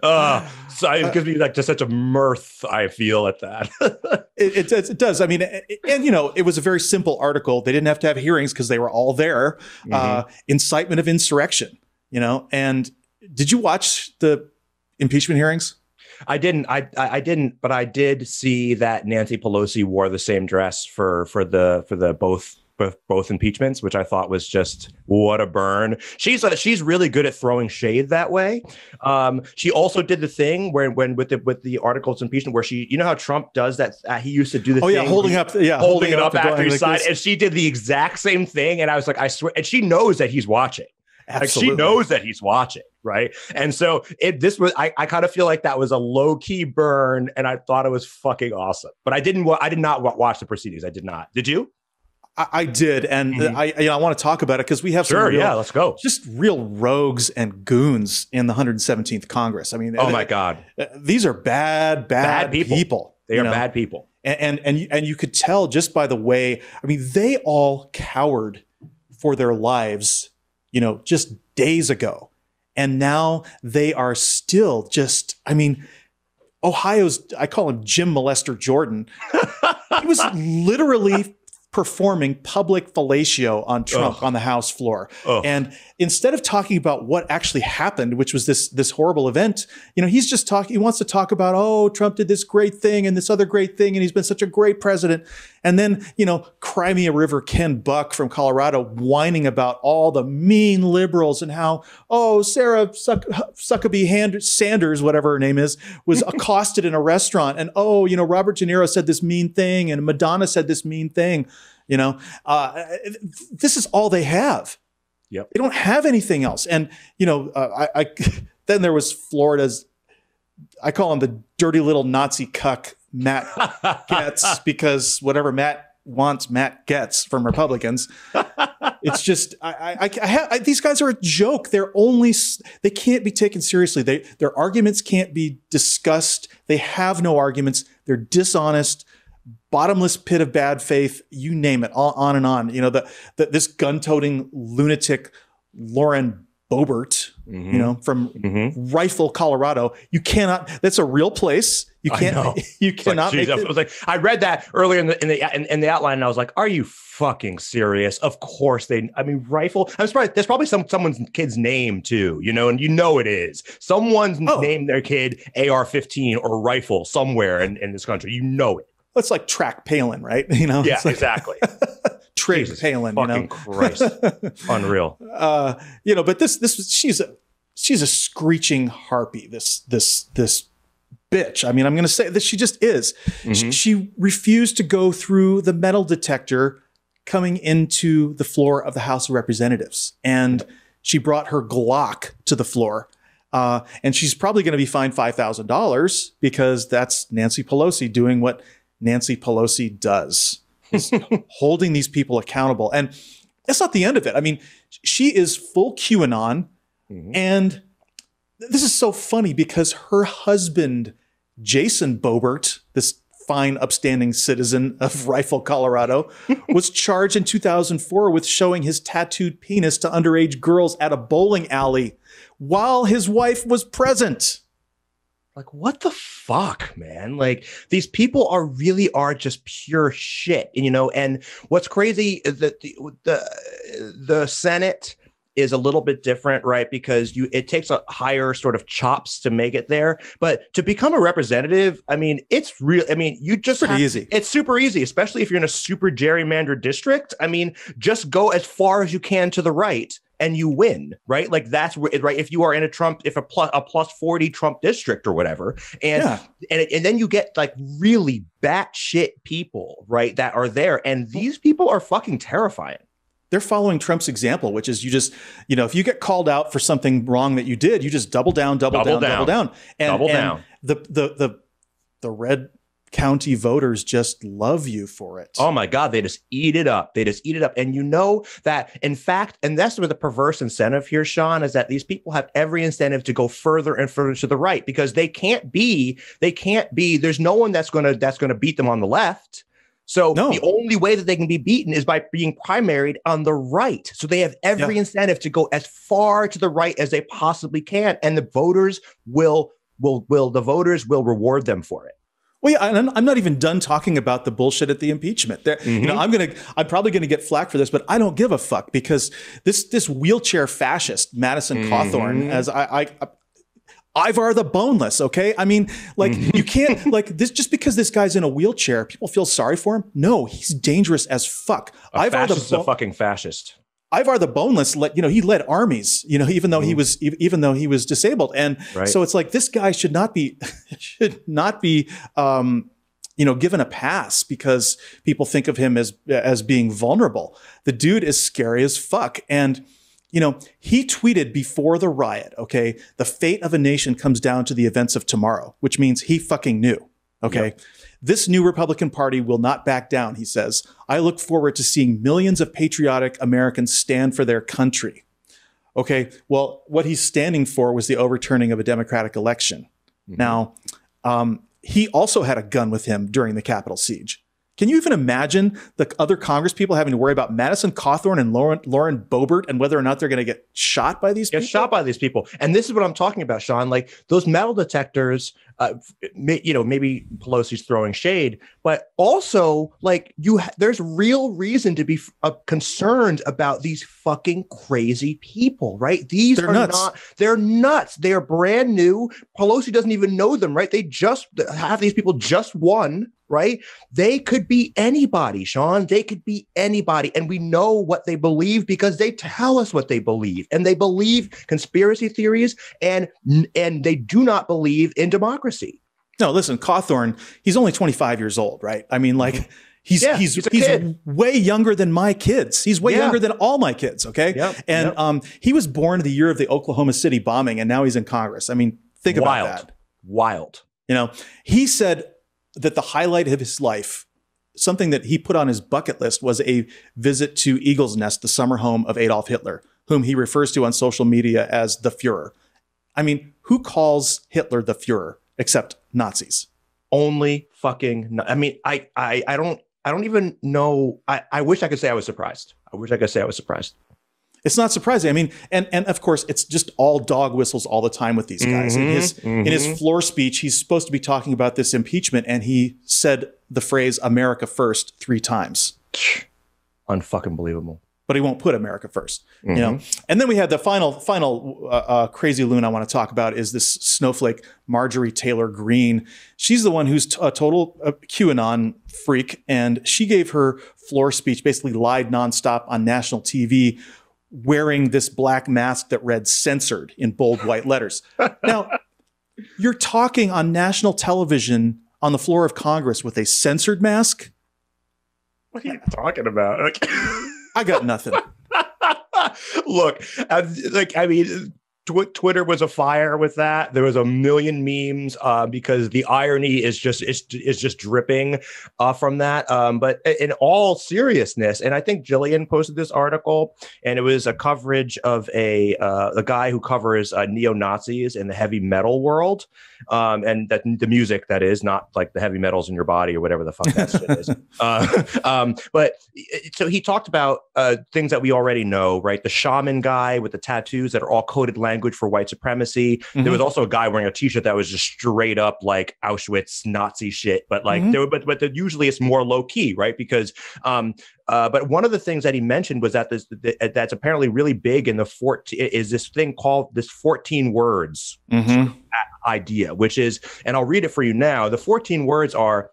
uh, so it gives me like just such a mirth I feel at that. it, it, it, does. I mean, it, and you know, it was a very simple article. They didn't have to have hearings because they were all there. Mm-hmm. Uh, incitement of insurrection. You know, and did you watch the impeachment hearings? I didn't. I I didn't. But I did see that Nancy Pelosi wore the same dress for for the for the both both impeachments, which I thought was just what a burn. She's a, uh, she's really good at throwing shade that way. Um, she also did the thing where when with the with the articles impeachment where she you know how Trump does that uh, he used to do the oh yeah holding up yeah holding, holding it up, after he like signed and she did the exact same thing and I was like I swear and she knows that he's watching Absolutely. Like she knows that he's watching, right? And so it this was I, I kind of feel like that was a low key burn, and I thought it was fucking awesome. But I didn't I did not watch the proceedings. I did not. Did you? I, I did, and mm-hmm. I you know, I want to talk about it because we have sure, real, yeah, let's go. Just real rogues and goons in the 117th Congress. I mean, oh my god, uh, these are bad, bad, bad people. people. They are know? bad people, and, and and and you could tell just by the way. I mean, they all cowered for their lives you know, just days ago. And now they are still just, I mean, Ohio's, I call him Jim Molester Jordan. he was literally performing public fellatio on Trump Ugh. on the House floor. Ugh. And instead of talking about what actually happened, which was this this horrible event, you know, he's just talking. He wants to talk about oh, Trump did this great thing and this other great thing, and he's been such a great president. And then, you know, Crimea River Ken Buck from Colorado whining about all the mean liberals and how, oh, Sarah Suck- Suckabee Hand- Sanders, whatever her name is, was accosted in a restaurant. And, oh, you know, Robert De Niro said this mean thing and Madonna said this mean thing. You know, uh, this is all they have. Yep. They don't have anything else. And, you know, uh, I, I then there was Florida's, I call him the dirty little Nazi cuck Matt gets because whatever Matt wants, Matt gets from Republicans. it's just I, I, I, have, I, these guys are a joke. They're only they can't be taken seriously. They their arguments can't be discussed. They have no arguments. They're dishonest. Bottomless pit of bad faith, you name it, all on and on. You know, the, the this gun-toting lunatic Lauren Bobert, Mm-hmm. You know, mm-hmm. from mm-hmm. Rifle, Colorado. You cannot. That's a real place. You can't. You cannot. Like, geez, I was like, I read that earlier in the in the in, in, the outline, and I was like, Are you fucking serious? Of course they. I mean, Rifle. I'm surprised. There's probably some someone's kid's name too. You know, and you know it is. Someone's oh. named their kid AR-15 or Rifle somewhere in in this country. You know it. It's like track Palin, right? You know. Yeah, like, exactly. Trig Jesus Palin, you know? Christ, unreal. Uh, you know, but this this she's a she's a screeching harpy. This this this bitch. I mean, I'm going to say that she just is. Mm-hmm. She, she refused to go through the metal detector coming into the floor of the House of Representatives, and she brought her Glock to the floor. Uh, and she's probably going to be fined five thousand dollars because that's Nancy Pelosi doing what Nancy Pelosi does is holding these people accountable. And that's not the end of it. I mean, she is full QAnon. Mm-hmm. And this is so funny because her husband, Jason Bobert, this fine, upstanding citizen of Rifle, Colorado, was charged in 2004 with showing his tattooed penis to underage girls at a bowling alley while his wife was present like what the fuck man like these people are really are just pure shit you know and what's crazy is that the the, the senate is a little bit different right because you it takes a higher sort of chops to make it there but to become a representative i mean it's real i mean you just Pretty have, easy it's super easy especially if you're in a super gerrymandered district i mean just go as far as you can to the right and you win, right? Like that's right. If you are in a Trump, if a plus a plus forty Trump district or whatever, and yeah. and and then you get like really batshit people, right, that are there, and these people are fucking terrifying. They're following Trump's example, which is you just, you know, if you get called out for something wrong that you did, you just double down, double, double down, down, double down, and double and down. The the the the red county voters just love you for it. Oh my God, they just eat it up. They just eat it up. And you know that, in fact, and that's where the perverse incentive here, Sean, is that these people have every incentive to go further and further to the right because they can't be, they can't be, there's no one that's gonna that's gonna beat them on the left. So no. the only way that they can be beaten is by being primaried on the right. So they have every yeah. incentive to go as far to the right as they possibly can, and the voters will will will the voters will reward them for it. Well, yeah, I'm not even done talking about the bullshit at the impeachment. There, mm-hmm. you know, mm-hmm. I'm gonna, I'm probably gonna get flack for this, but I don't give a fuck because this this wheelchair fascist Madison mm-hmm. Cawthorn, as I, I, I Ivar the Boneless, okay? I mean, like mm-hmm. you can't like this just because this guy's in a wheelchair, people feel sorry for him. No, he's dangerous as fuck. A Ivar the bo- a fucking fascist. Ivar the Boneless, let, you know, he led armies, you know, even though he mm-hmm. was even though he was disabled, and right. so it's like this guy should not be should not be um, you know given a pass because people think of him as as being vulnerable. The dude is scary as fuck, and you know he tweeted before the riot. Okay, the fate of a nation comes down to the events of tomorrow, which means he fucking knew. Okay, yep. This new Republican Party will not back down, he says. I look forward to seeing millions of patriotic Americans stand for their country. Okay, well, what he's standing for was the overturning of a Democratic election. Mm -hmm. Now, um, he also had a gun with him during the Capitol siege. Can you even imagine the other Congresspeople having to worry about Madison Cawthorn and Lauren, Lauren Boebert and whether or not they're going to get shot by these get people? shot by these people. And this is what I'm talking about, Sean. Like those metal detectors, uh, you know, maybe Pelosi's throwing shade, but also like you, ha- there's real reason to be f- uh, concerned about these fucking crazy people, right? These they're are nuts. not, they're nuts. They are brand new. Pelosi doesn't even know them, right? They just, have these people just won right? They could be anybody, Sean. They could be anybody. And we know what they believe because they tell us what they believe. And they believe conspiracy theories and and they do not believe in democracy. No, listen, Cawthorn, he's only 25 years old, right? I mean, like mm-hmm. He's yeah, he's he's, he's way younger than my kids. He's way yeah. younger than all my kids. Okay, yep, and yep. Um, he was born the year of the Oklahoma City bombing, and now he's in Congress. I mean, think Wild. about that. Wild. You know, he said that the highlight of his life, something that he put on his bucket list, was a visit to Eagle's Nest, the summer home of Adolf Hitler, whom he refers to on social media as the Fuhrer. I mean, who calls Hitler the Fuhrer except Nazis? Only fucking. No- I mean, I, I, I don't, I don't even know. I, I wish I could say I was surprised. I wish I could say I was surprised it's not surprising. I mean, and and of course, it's just all dog whistles all the time with these guys. Mm-hmm, in his mm-hmm, mm-hmm. in his floor speech, he's supposed to be talking about this impeachment, and he said the phrase "America first three times. Unfucking believable. But he won't put America 1st mm-hmm. you know. Mm-hmm. And then we had the final, final uh, uh, crazy loon I want to talk about is this snowflake Marjorie Taylor Greene. She's the one who's t- a total uh, QAnon freak, and she gave her floor speech, basically lied nonstop on national TV wearing this black mask that read censored in bold white letters. now, you're talking on national television on the floor of Congress with a censored mask? What are you talking about? Like- I got nothing. Look, I, like I mean, Tw- Twitter was afire with that. There was a million memes uh, because the irony is just is, is just dripping uh, from that. Um, but in all seriousness, and I think Jillian posted this article, and it was a coverage of a uh, a guy who covers uh, neo Nazis in the heavy metal world um, and that the music that is not like the heavy metals in your body or whatever the fuck that shit is. Uh, um, but uh, so he talked about uh, things that we already know, right? The shaman guy with the tattoos that are all coded language for white supremacy. Mm-hmm. There was mm-hmm. also a guy wearing a T-shirt that was just straight up like Auschwitz Nazi shit, but like mm-hmm. there, but but usually it's more low key, right? Because um, uh, but one of the things that he mentioned was that this uh, that's apparently really big in the 14 is this thing called this 14 words mm-hmm. Uh, idea, which is, and I'll read it for you now. The 14 words are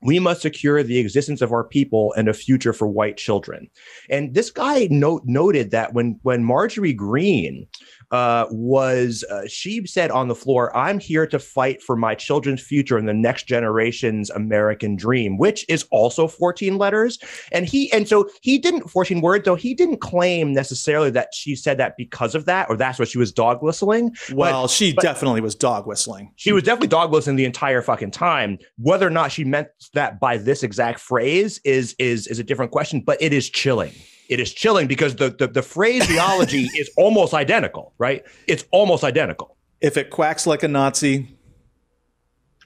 we must secure the existence of our people and a future for white children. And this guy note, noted that when when Marjorie Green uh, was uh, she said on the floor, I'm here to fight for my children's future and the next generation's American dream, which is also 14 letters. And he, and so he didn't, 14 words, though he didn't claim necessarily that she said that because of that or that's what she was dog whistling. Well, but, she but definitely was dog whistling. She was definitely dog whistling the entire fucking time. Whether or not she meant that by this exact phrase is is is a different question, but it is chilling it is chilling because the, the, the phraseology is almost identical, right? It's almost identical. If it quacks like a Nazi,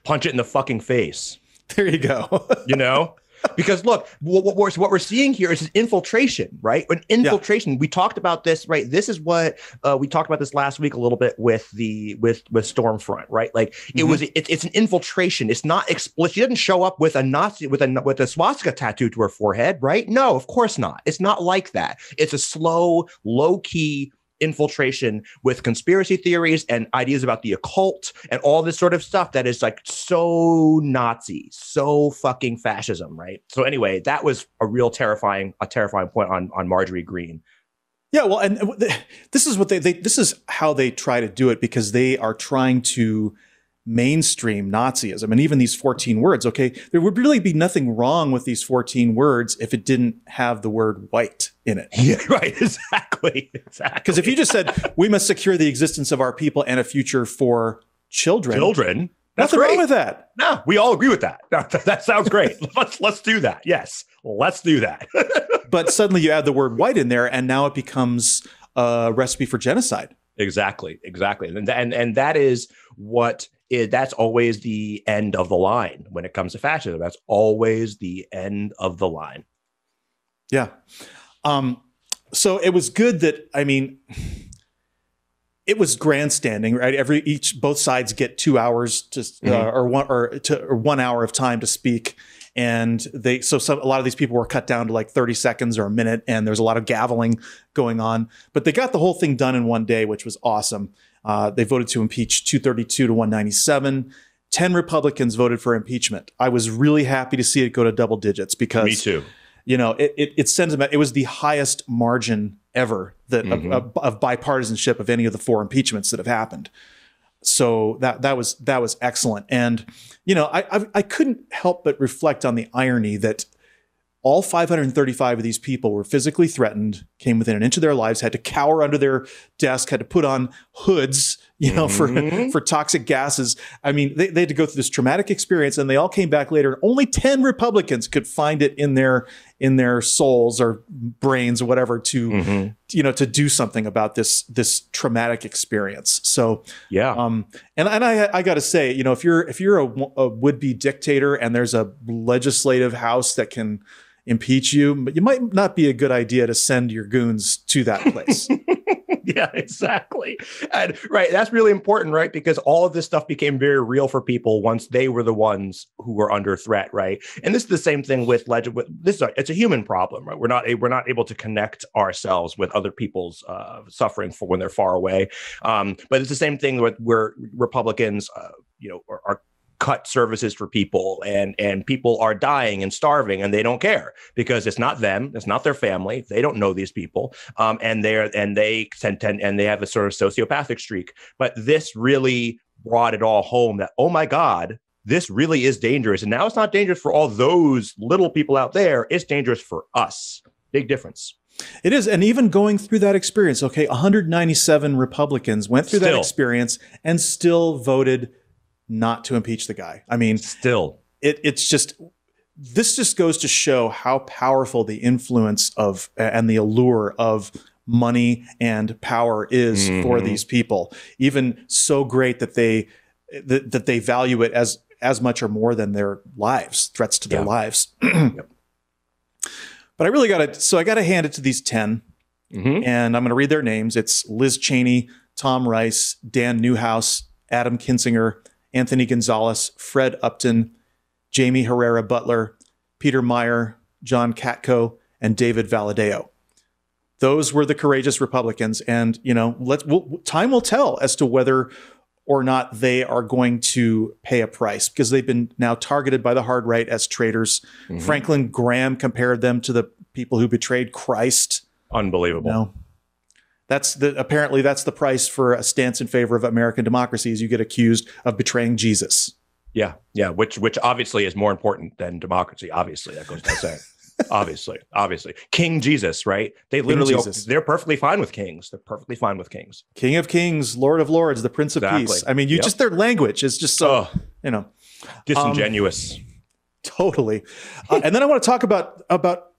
punch it in the fucking face. There you go. you know? because look, what, what, we're, what we're seeing here is an infiltration, right? An infiltration. Yeah. We talked about this, right? This is what uh, we talked about this last week a little bit with the with with Stormfront, right? Like mm-hmm. it was, it, it's an infiltration. It's not explicit. She didn't show up with a Nazi with a with a swastika tattoo to her forehead, right? No, of course not. It's not like that. It's a slow, low key infiltration with conspiracy theories and ideas about the occult and all this sort of stuff that is like so Nazi, so fucking fascism, right? So anyway, that was a real terrifying, a terrifying point on on Marjorie Green. Yeah, well, and uh, this is what they, they this is how they try to do it because they are trying to mainstream Nazism. And even these 14 words, okay, there would really be nothing wrong with these 14 words if it didn't have the word white in it. Yeah, right, exactly. Exactly. Because if you just said, we must secure the existence of our people and a future for children. Children. That's Nothing great. wrong with that. No, we all agree with that. That, that sounds great. let's let's do that. Yes, let's do that. but suddenly you add the word white in there, and now it becomes a recipe for genocide. Exactly, exactly, and and and that is what it, that's always the end of the line when it comes to fascism. That's always the end of the line. Yeah. Um, so it was good that I mean, it was grandstanding, right? Every each both sides get two hours to uh, mm-hmm. uh, or one or, to, or one hour of time to speak, and they so some, a lot of these people were cut down to like 30 seconds or a minute and there's a lot of gaveling going on but they got the whole thing done in one day which was awesome uh, they voted to impeach 232 to 197. 10 Republicans voted for impeachment. I was really happy to see it go to double digits because. Me too. You know, it, it, it sends a it was the highest margin ever that mm-hmm. of, of, bipartisanship of any of the four impeachments that have happened. So that that was that was excellent, and you know I I, I couldn't help but reflect on the irony that all 535 of these people were physically threatened, came within an inch of their lives, had to cower under their desk, had to put on hoods, you know, mm-hmm. for, for toxic gases. I mean, they, they had to go through this traumatic experience and they all came back later. only 10 Republicans could find it in their in their souls or brains or whatever to mm-hmm. you know to do something about this this traumatic experience. So yeah. Um and, and I I gotta say, you know, if you're if you're a, a would-be dictator and there's a legislative house that can impeach you, but you might not be a good idea to send your goons to that place. yeah, exactly. And, right. That's really important, right? Because all of this stuff became very real for people once they were the ones who were under threat, right? And this is the same thing with legend. With, this is a, it's a human problem, right? We're not we're not able to connect ourselves with other people's uh, suffering for when they're far away. Um, but it's the same thing with where Republicans, uh, you know, are, are cut services for people and and people are dying and starving and they don't care because it's not them it's not their family they don't know these people um, and they're and they tend, tend and they have a sort of sociopathic streak but this really brought it all home that oh my god this really is dangerous and now it's not dangerous for all those little people out there it's dangerous for us big difference it is. And even going through that experience, okay, 197 Republicans went through still. that experience and still voted not to impeach the guy. I mean, still, it, it's just this just goes to show how powerful the influence of and the allure of money and power is mm-hmm. for these people. Even so great that they that, that they value it as as much or more than their lives, threats to their yeah. lives. yep. But I really got to, so I got to hand it to these 10. Mm-hmm. And I'm going to read their names. It's Liz Cheney, Tom Rice, Dan Newhouse, Adam Kinsinger, Anthony Gonzalez, Fred Upton, Jamie Herrera Butler, Peter Meyer, John Katko, and David Valadeo. Those were the courageous Republicans, and you know, let we'll, time will tell as to whether or not they are going to pay a price because they've been now targeted by the hard right as traitors. Mm-hmm. Franklin Graham compared them to the people who betrayed Christ. Unbelievable. You know, that's the apparently that's the price for a stance in favor of American democracy is you get accused of betraying Jesus. Yeah, yeah, which which obviously is more important than democracy. Obviously, that goes without saying. obviously, obviously, King Jesus, right? They literally Jesus. they're perfectly fine with kings. They're perfectly fine with kings. King of Kings, Lord of Lords, the Prince of Peace. I mean, you yep. just their language is just so oh, you know um, disingenuous. Um, totally. Uh, and then I want to talk about about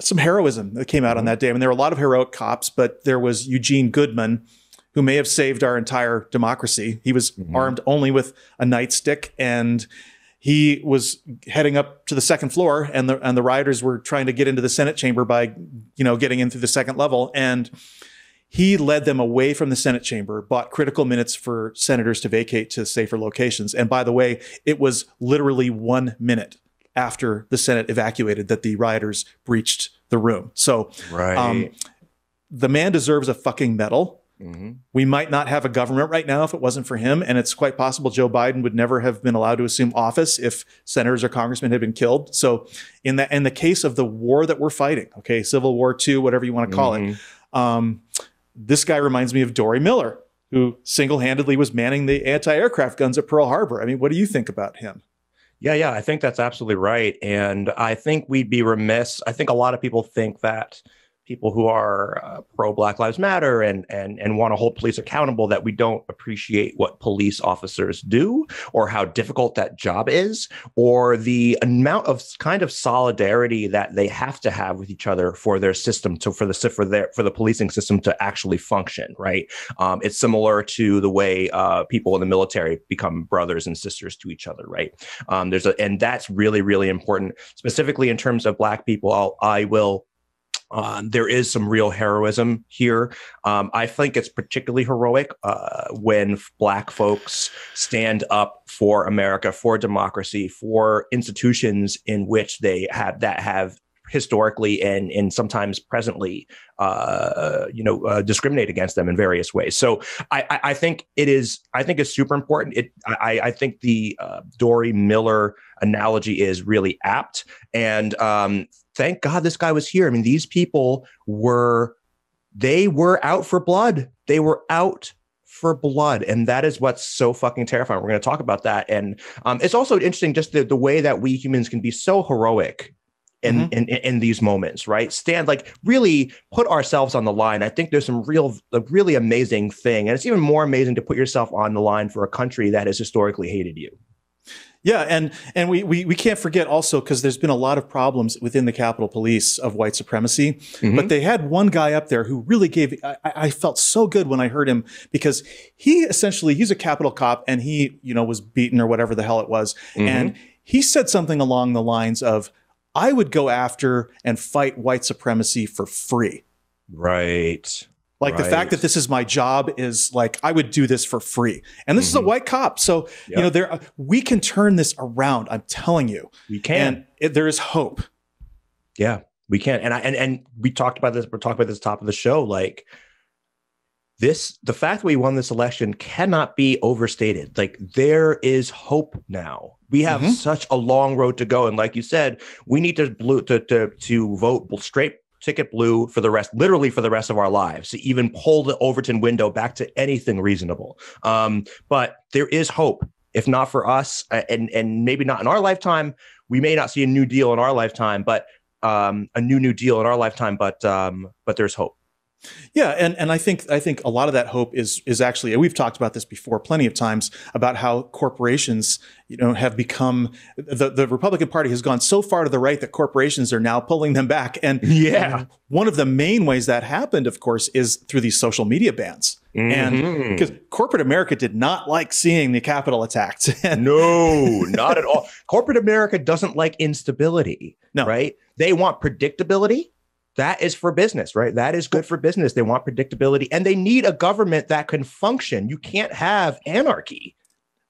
some heroism that came out on mm-hmm. that day. I mean, there were a lot of heroic cops, but there was Eugene Goodman, who may have saved our entire democracy. He was mm-hmm. armed only with a nightstick and he was heading up to the second floor and the and the rioters were trying to get into the Senate chamber by you know getting in through the second level and he led them away from the Senate chamber, bought critical minutes for senators to vacate to safer locations. And by the way, it was literally one minute after the Senate evacuated that the rioters breached the room. So right. um, the man deserves a fucking medal. Mm-hmm. We might not have a government right now if it wasn't for him. And it's quite possible Joe Biden would never have been allowed to assume office if senators or congressmen had been killed. So, in the, in the case of the war that we're fighting, okay, Civil War II, whatever you want to call mm-hmm. it, um, this guy reminds me of Dory Miller, who single handedly was manning the anti aircraft guns at Pearl Harbor. I mean, what do you think about him? Yeah, yeah, I think that's absolutely right. And I think we'd be remiss. I think a lot of people think that people who are uh, pro Black Lives Matter and and and want to hold police accountable that we don't appreciate what police officers do or how difficult that job is or the amount of kind of solidarity that they have to have with each other for their system to for the for their for the policing system to actually function right um, it's similar to the way uh, people in the military become brothers and sisters to each other right um, there's a, and that's really really important specifically in terms of black people I'll, I will um, there is some real heroism here. Um, I think it's particularly heroic uh, when Black folks stand up for America, for democracy, for institutions in which they have that have historically and and sometimes presently, uh, you know, uh, discriminate against them in various ways. So I, I think it is. I think it's super important. It. I, I think the uh, Dory Miller analogy is really apt, and um, thank God this guy was here. I mean, these people were, they were out for blood. They were out for blood. And that is what's so fucking terrifying. We're going to talk about that. And um, it's also interesting just the, the way that we humans can be so heroic in, mm-hmm. in, in these moments, right? Stand like really put ourselves on the line. I think there's some real, a really amazing thing, and it's even more amazing to put yourself on the line for a country that has historically hated you. Yeah, and and we we, we can't forget also because there's been a lot of problems within the Capitol Police of white supremacy, mm-hmm. but they had one guy up there who really gave. I, I, felt so good when I heard him because he essentially he's a Capitol cop and he you know was beaten or whatever the hell it was, mm-hmm. and he said something along the lines of, "I would go after and fight white supremacy for free." Right. Like right. the fact that this is my job is like I would do this for free. And this mm-hmm. is a mm-hmm. white cop, so yep. you know there we can turn this around. I'm telling you, we can. And it, there is hope. Yeah, we can. And I and and we talked about this. We're talking about this top of the show. Like this, the fact that we won this election cannot be overstated. Like there is hope now. We have mm-hmm. such a long road to go, and like you said, we need to blue, to to to vote straight ticket blue for the rest, literally for the rest of our lives, to even pull the Overton window back to anything reasonable. Um, but there is hope. If not for us, uh, and and maybe not in our lifetime, we may not see a new deal in our lifetime, but um, a new new deal in our lifetime. But um, but there's hope. Yeah, and, and I think I think a lot of that hope is is actually we've talked about this before plenty of times about how corporations you know have become the, the Republican Party has gone so far to the right that corporations are now pulling them back and yeah and one of the main ways that happened of course is through these social media bans mm-hmm. and because corporate America did not like seeing the capital attacked no not at all corporate America doesn't like instability no right they want predictability that is for business, right? That is good for business. They want predictability and they need a government that can function. You can't have anarchy.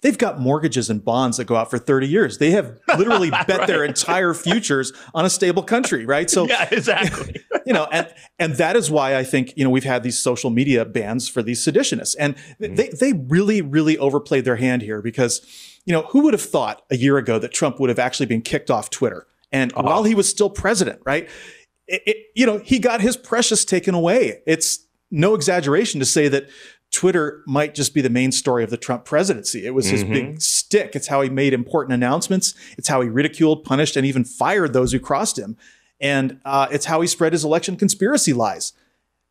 They've got mortgages and bonds that go out for 30 years. They have literally bet right. their entire futures on a stable country, right? So Yeah, exactly. you know, and and that is why I think, you know, we've had these social media bans for these seditionists. And mm-hmm. they they really really overplayed their hand here because you know, who would have thought a year ago that Trump would have actually been kicked off Twitter? And uh-huh. while he was still president, right? it, it, you know, he got his precious taken away. It's no exaggeration to say that Twitter might just be the main story of the Trump presidency. It was his mm-hmm. big stick. It's how he made important announcements. It's how he ridiculed, punished, and even fired those who crossed him. And uh, it's how he spread his election conspiracy lies.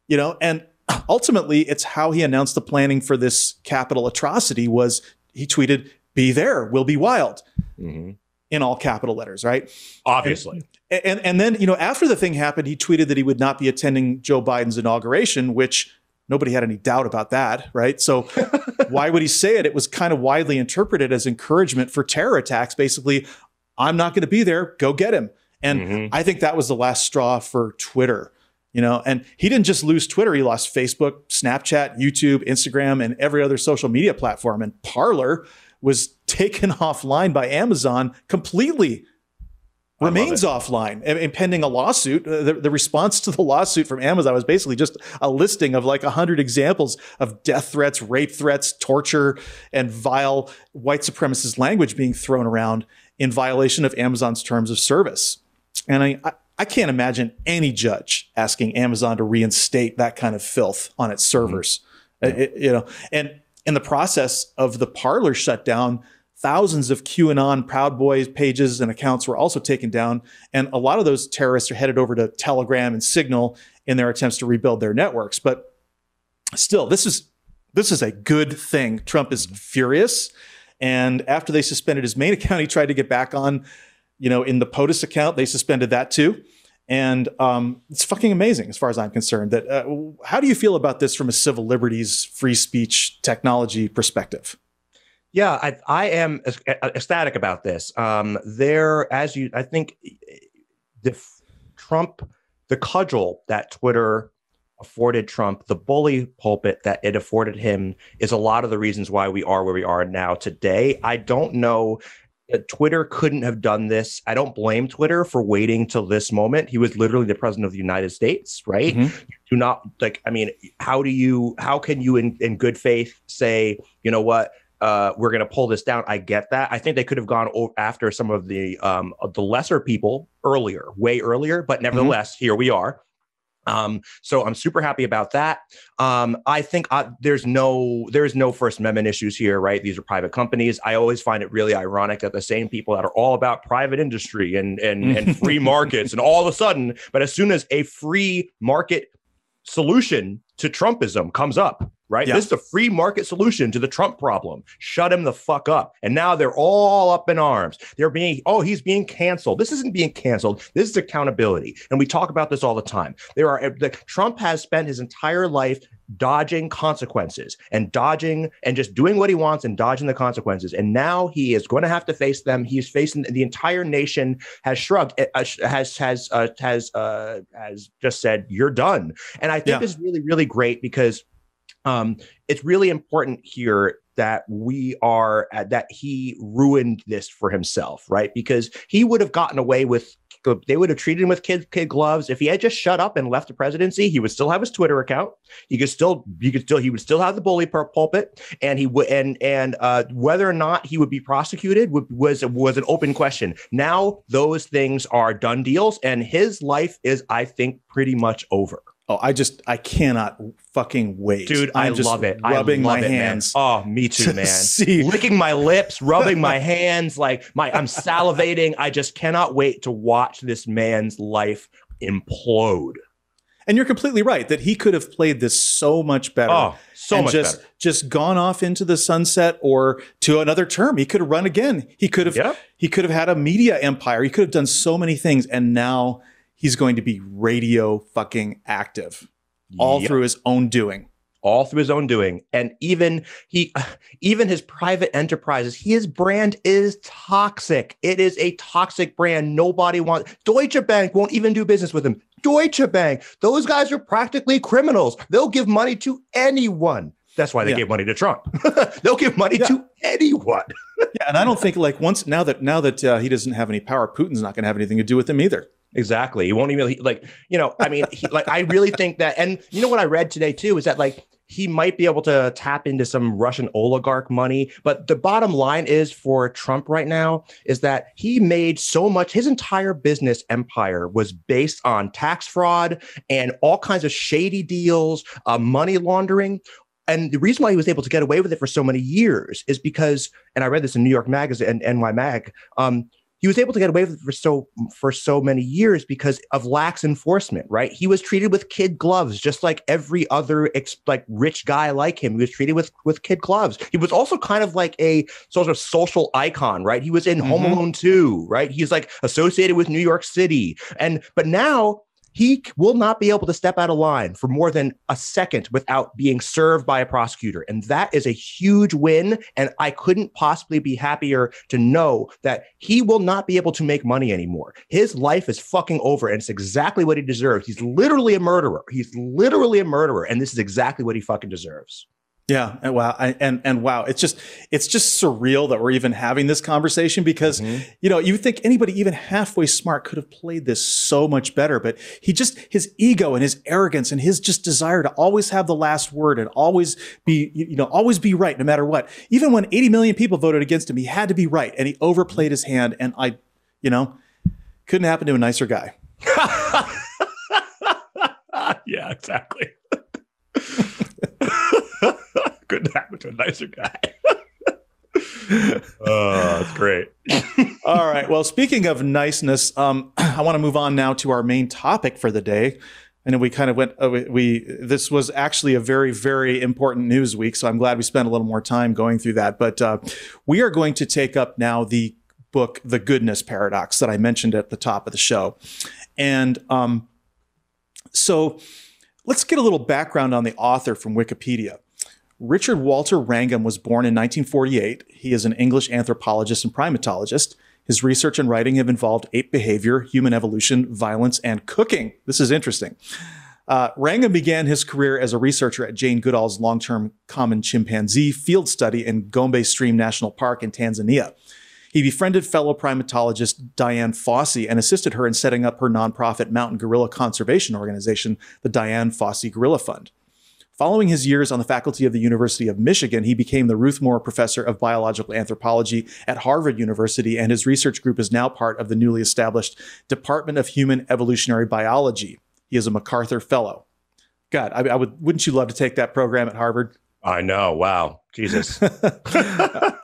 You know, and ultimately, it's how he announced the planning for this capital atrocity. Was he tweeted, "Be there, we'll be wild," mm-hmm. in all capital letters, right? Obviously, and, and, and then, you know, after the thing happened, he tweeted that he would not be attending Joe Biden's inauguration, which nobody had any doubt about that, right? So why would he say it? It was kind of widely interpreted as encouragement for terror attacks. Basically, I'm not going to be there. Go get him. And mm-hmm. I think that was the last straw for Twitter, you know. And he didn't just lose Twitter; he lost Facebook, Snapchat, YouTube, Instagram, and every other social media platform. And Parler was taken offline by Amazon completely remains offline pending a lawsuit. Uh, the, the, response to the lawsuit from Amazon was basically just a listing of like 100 examples of death threats, rape threats, torture, and vile white supremacist language being thrown around in violation of Amazon's terms of service. And I, I, I can't imagine any judge asking Amazon to reinstate that kind of filth on its mm-hmm. servers. Mm-hmm. Yeah. It, you know, and in the process of the parlor shutdown, thousands of QAnon Proud Boys pages and accounts were also taken down. And a lot of those terrorists are headed over to Telegram and Signal in their attempts to rebuild their networks. But still, this is this is a good thing. Trump is furious. And after they suspended his main account, he tried to get back on, you know, in the POTUS account, they suspended that too. And um, it's fucking amazing, as far as I'm concerned. That uh, how do you feel about this from a civil liberties, free speech, technology perspective? Yeah, I, I am ecstatic about this. Um, there, as you, I think the Trump, the cudgel that Twitter afforded Trump, the bully pulpit that it afforded him, is a lot of the reasons why we are where we are now today. I don't know. Twitter couldn't have done this. I don't blame Twitter for waiting till this moment. He was literally the president of the United States, right? Mm-hmm. Do not like. I mean, how do you? How can you, in, in good faith, say, you know what? uh, we're going to pull this down. I get that. I think they could have gone after some of the um, the lesser people earlier, way earlier, but mm-hmm. nevertheless, mm-hmm. here we are. Um, so I'm super happy about that. Um, I think I, uh, there's no there's no First Amendment issues here, right? These are private companies. I always find it really ironic that the same people that are all about private industry and and and free markets, and all of a sudden, but as soon as a free market solution to Trumpism comes up, right? Yeah. This is the free market solution to the Trump problem. Shut him the fuck up. And now they're all up in arms. They're being, oh, he's being canceled. This isn't being canceled. This is accountability. And we talk about this all the time. There are the, Trump has spent his entire life dodging consequences and dodging and just doing what he wants and dodging the consequences. And now he is going to have to face them. He's facing the entire nation has shrugged, eh, uh, has has uh, has uh, has just said you're done. And I think yeah. is really really great because um, it's really important here that we are uh, that he ruined this for himself, right? Because he would have gotten away with they would have treated him with kid kid gloves if he had just shut up and left the presidency. He would still have his Twitter account. He could still he could still he would still have the bully pulpit, and he would and and uh, whether or not he would be prosecuted was was an open question. Now those things are done deals, and his life is, I think, pretty much over. Oh, I just I cannot fucking wait, dude. I'm i love it. Rubbing love my it, hands. Man. Oh, me too, man. See. Licking my lips, rubbing my hands, like my I'm salivating. I just cannot wait to watch this man's life implode. And you're completely right that he could have played this so much better. Oh, so much just, better. Just gone off into the sunset or to another term. He could have run again. He could have. Yep. He could have had a media empire. He could have done so many things, and now he's going to be radio fucking active all yep. through his own doing all through his own doing and even he even his private enterprises his brand is toxic it is a toxic brand nobody wants deutsche bank won't even do business with him deutsche bank those guys are practically criminals they'll give money to anyone that's why they yeah. gave money to trump they'll give money yeah. to anyone yeah and i don't think like once now that now that uh, he doesn't have any power putin's not going to have anything to do with him either Exactly. He won't even like, you know, I mean, he, like I really think that and you know what I read today too is that like he might be able to tap into some Russian oligarch money, but the bottom line is for Trump right now is that he made so much his entire business empire was based on tax fraud and all kinds of shady deals, uh, money laundering, and the reason why he was able to get away with it for so many years is because, and I read this in New York Magazine and NY Mag, um, he was able to get away with it for so for so many years because of lax enforcement right he was treated with kid gloves just like every other ex- like rich guy like him he was treated with with kid gloves he was also kind of like a sort of social icon right he was in mm-hmm. home alone 2 right he's like associated with new york city and but now he will not be able to step out of line for more than a second without being served by a prosecutor. And that is a huge win. And I couldn't possibly be happier to know that he will not be able to make money anymore. His life is fucking over. And it's exactly what he deserves. He's literally a murderer. He's literally a murderer. And this is exactly what he fucking deserves. Yeah, and wow, I, and and wow, it's just it's just surreal that we're even having this conversation because mm-hmm. you know you think anybody even halfway smart could have played this so much better, but he just his ego and his arrogance and his just desire to always have the last word and always be you know always be right no matter what. Even when 80 million people voted against him, he had to be right, and he overplayed his hand. And I, you know, couldn't happen to a nicer guy. yeah, exactly. couldn't happen to a nicer guy. oh, that's great. All right. Well, speaking of niceness, um, I want to move on now to our main topic for the day. And we kind of went, uh, we, we, this was actually a very, very important news week. So I'm glad we spent a little more time going through that. But uh, we are going to take up now the book, The Goodness Paradox, that I mentioned at the top of the show. And um, so let's get a little background on the author from Wikipedia. Richard Walter Wrangham was born in 1948. He is an English anthropologist and primatologist. His research and writing have involved ape behavior, human evolution, violence, and cooking. This is interesting. Uh, began his career as a researcher at Jane Goodall's long term common chimpanzee field study in Gombe Stream National Park in Tanzania. He befriended fellow primatologist Diane Fossey and assisted her in setting up her nonprofit mountain gorilla conservation organization, the Diane Fossey Gorilla Fund. Following his years on the faculty of the University of Michigan, he became the Ruth Moore Professor of Biological Anthropology at Harvard University, and his research group is now part of the newly established Department of Human Evolutionary Biology. He is a MacArthur Fellow. God, I, I would, wouldn't you love to take that program at Harvard? I know. Wow. Jesus. uh,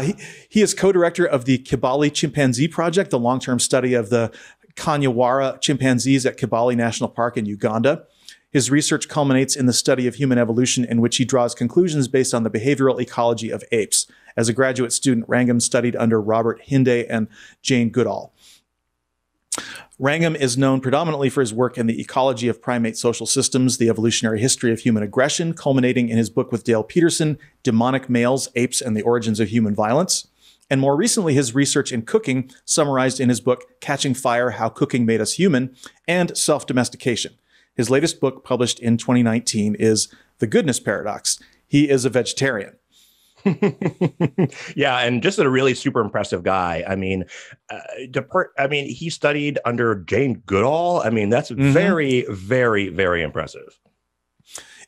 he, he is co director of the Kibali Chimpanzee Project, the long term study of the Kanyawara chimpanzees at Kibali National Park in Uganda. His research culminates in the study of human evolution, in which he draws conclusions based on the behavioral ecology of apes. As a graduate student, Rangam studied under Robert Hinde and Jane Goodall. Rangam is known predominantly for his work in the ecology of primate social systems, the evolutionary history of human aggression, culminating in his book with Dale Peterson, Demonic Males, Apes, and the Origins of Human Violence. And more recently, his research in cooking, summarized in his book Catching Fire How Cooking Made Us Human, and Self Domestication. His latest book, published in 2019, is The Goodness Paradox. He is a vegetarian. yeah, and just a really super impressive guy. I mean, uh, I mean, he studied under Jane Goodall. I mean, that's mm-hmm. very, very, very impressive.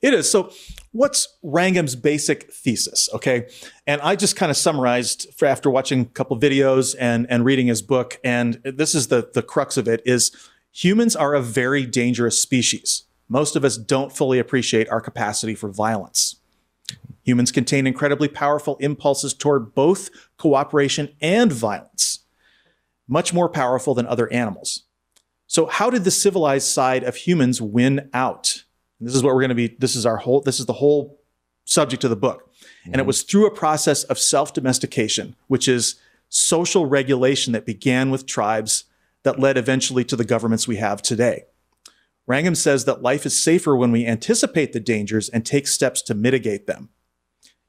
It is. So, what's Rangam's basic thesis? Okay, and I just kind of summarized after watching a couple videos and and reading his book. And this is the the crux of it: is Humans are a very dangerous species. Most of us don't fully appreciate our capacity for violence. Humans contain incredibly powerful impulses toward both cooperation and violence, much more powerful than other animals. So how did the civilized side of humans win out? And this is what we're going to be this is our whole this is the whole subject of the book. Mm-hmm. And it mm-hmm. was through a process of self-domestication, which is social regulation that began with tribes that led eventually to the governments we have today. Rangam says that life is safer when we anticipate the dangers and take steps to mitigate them.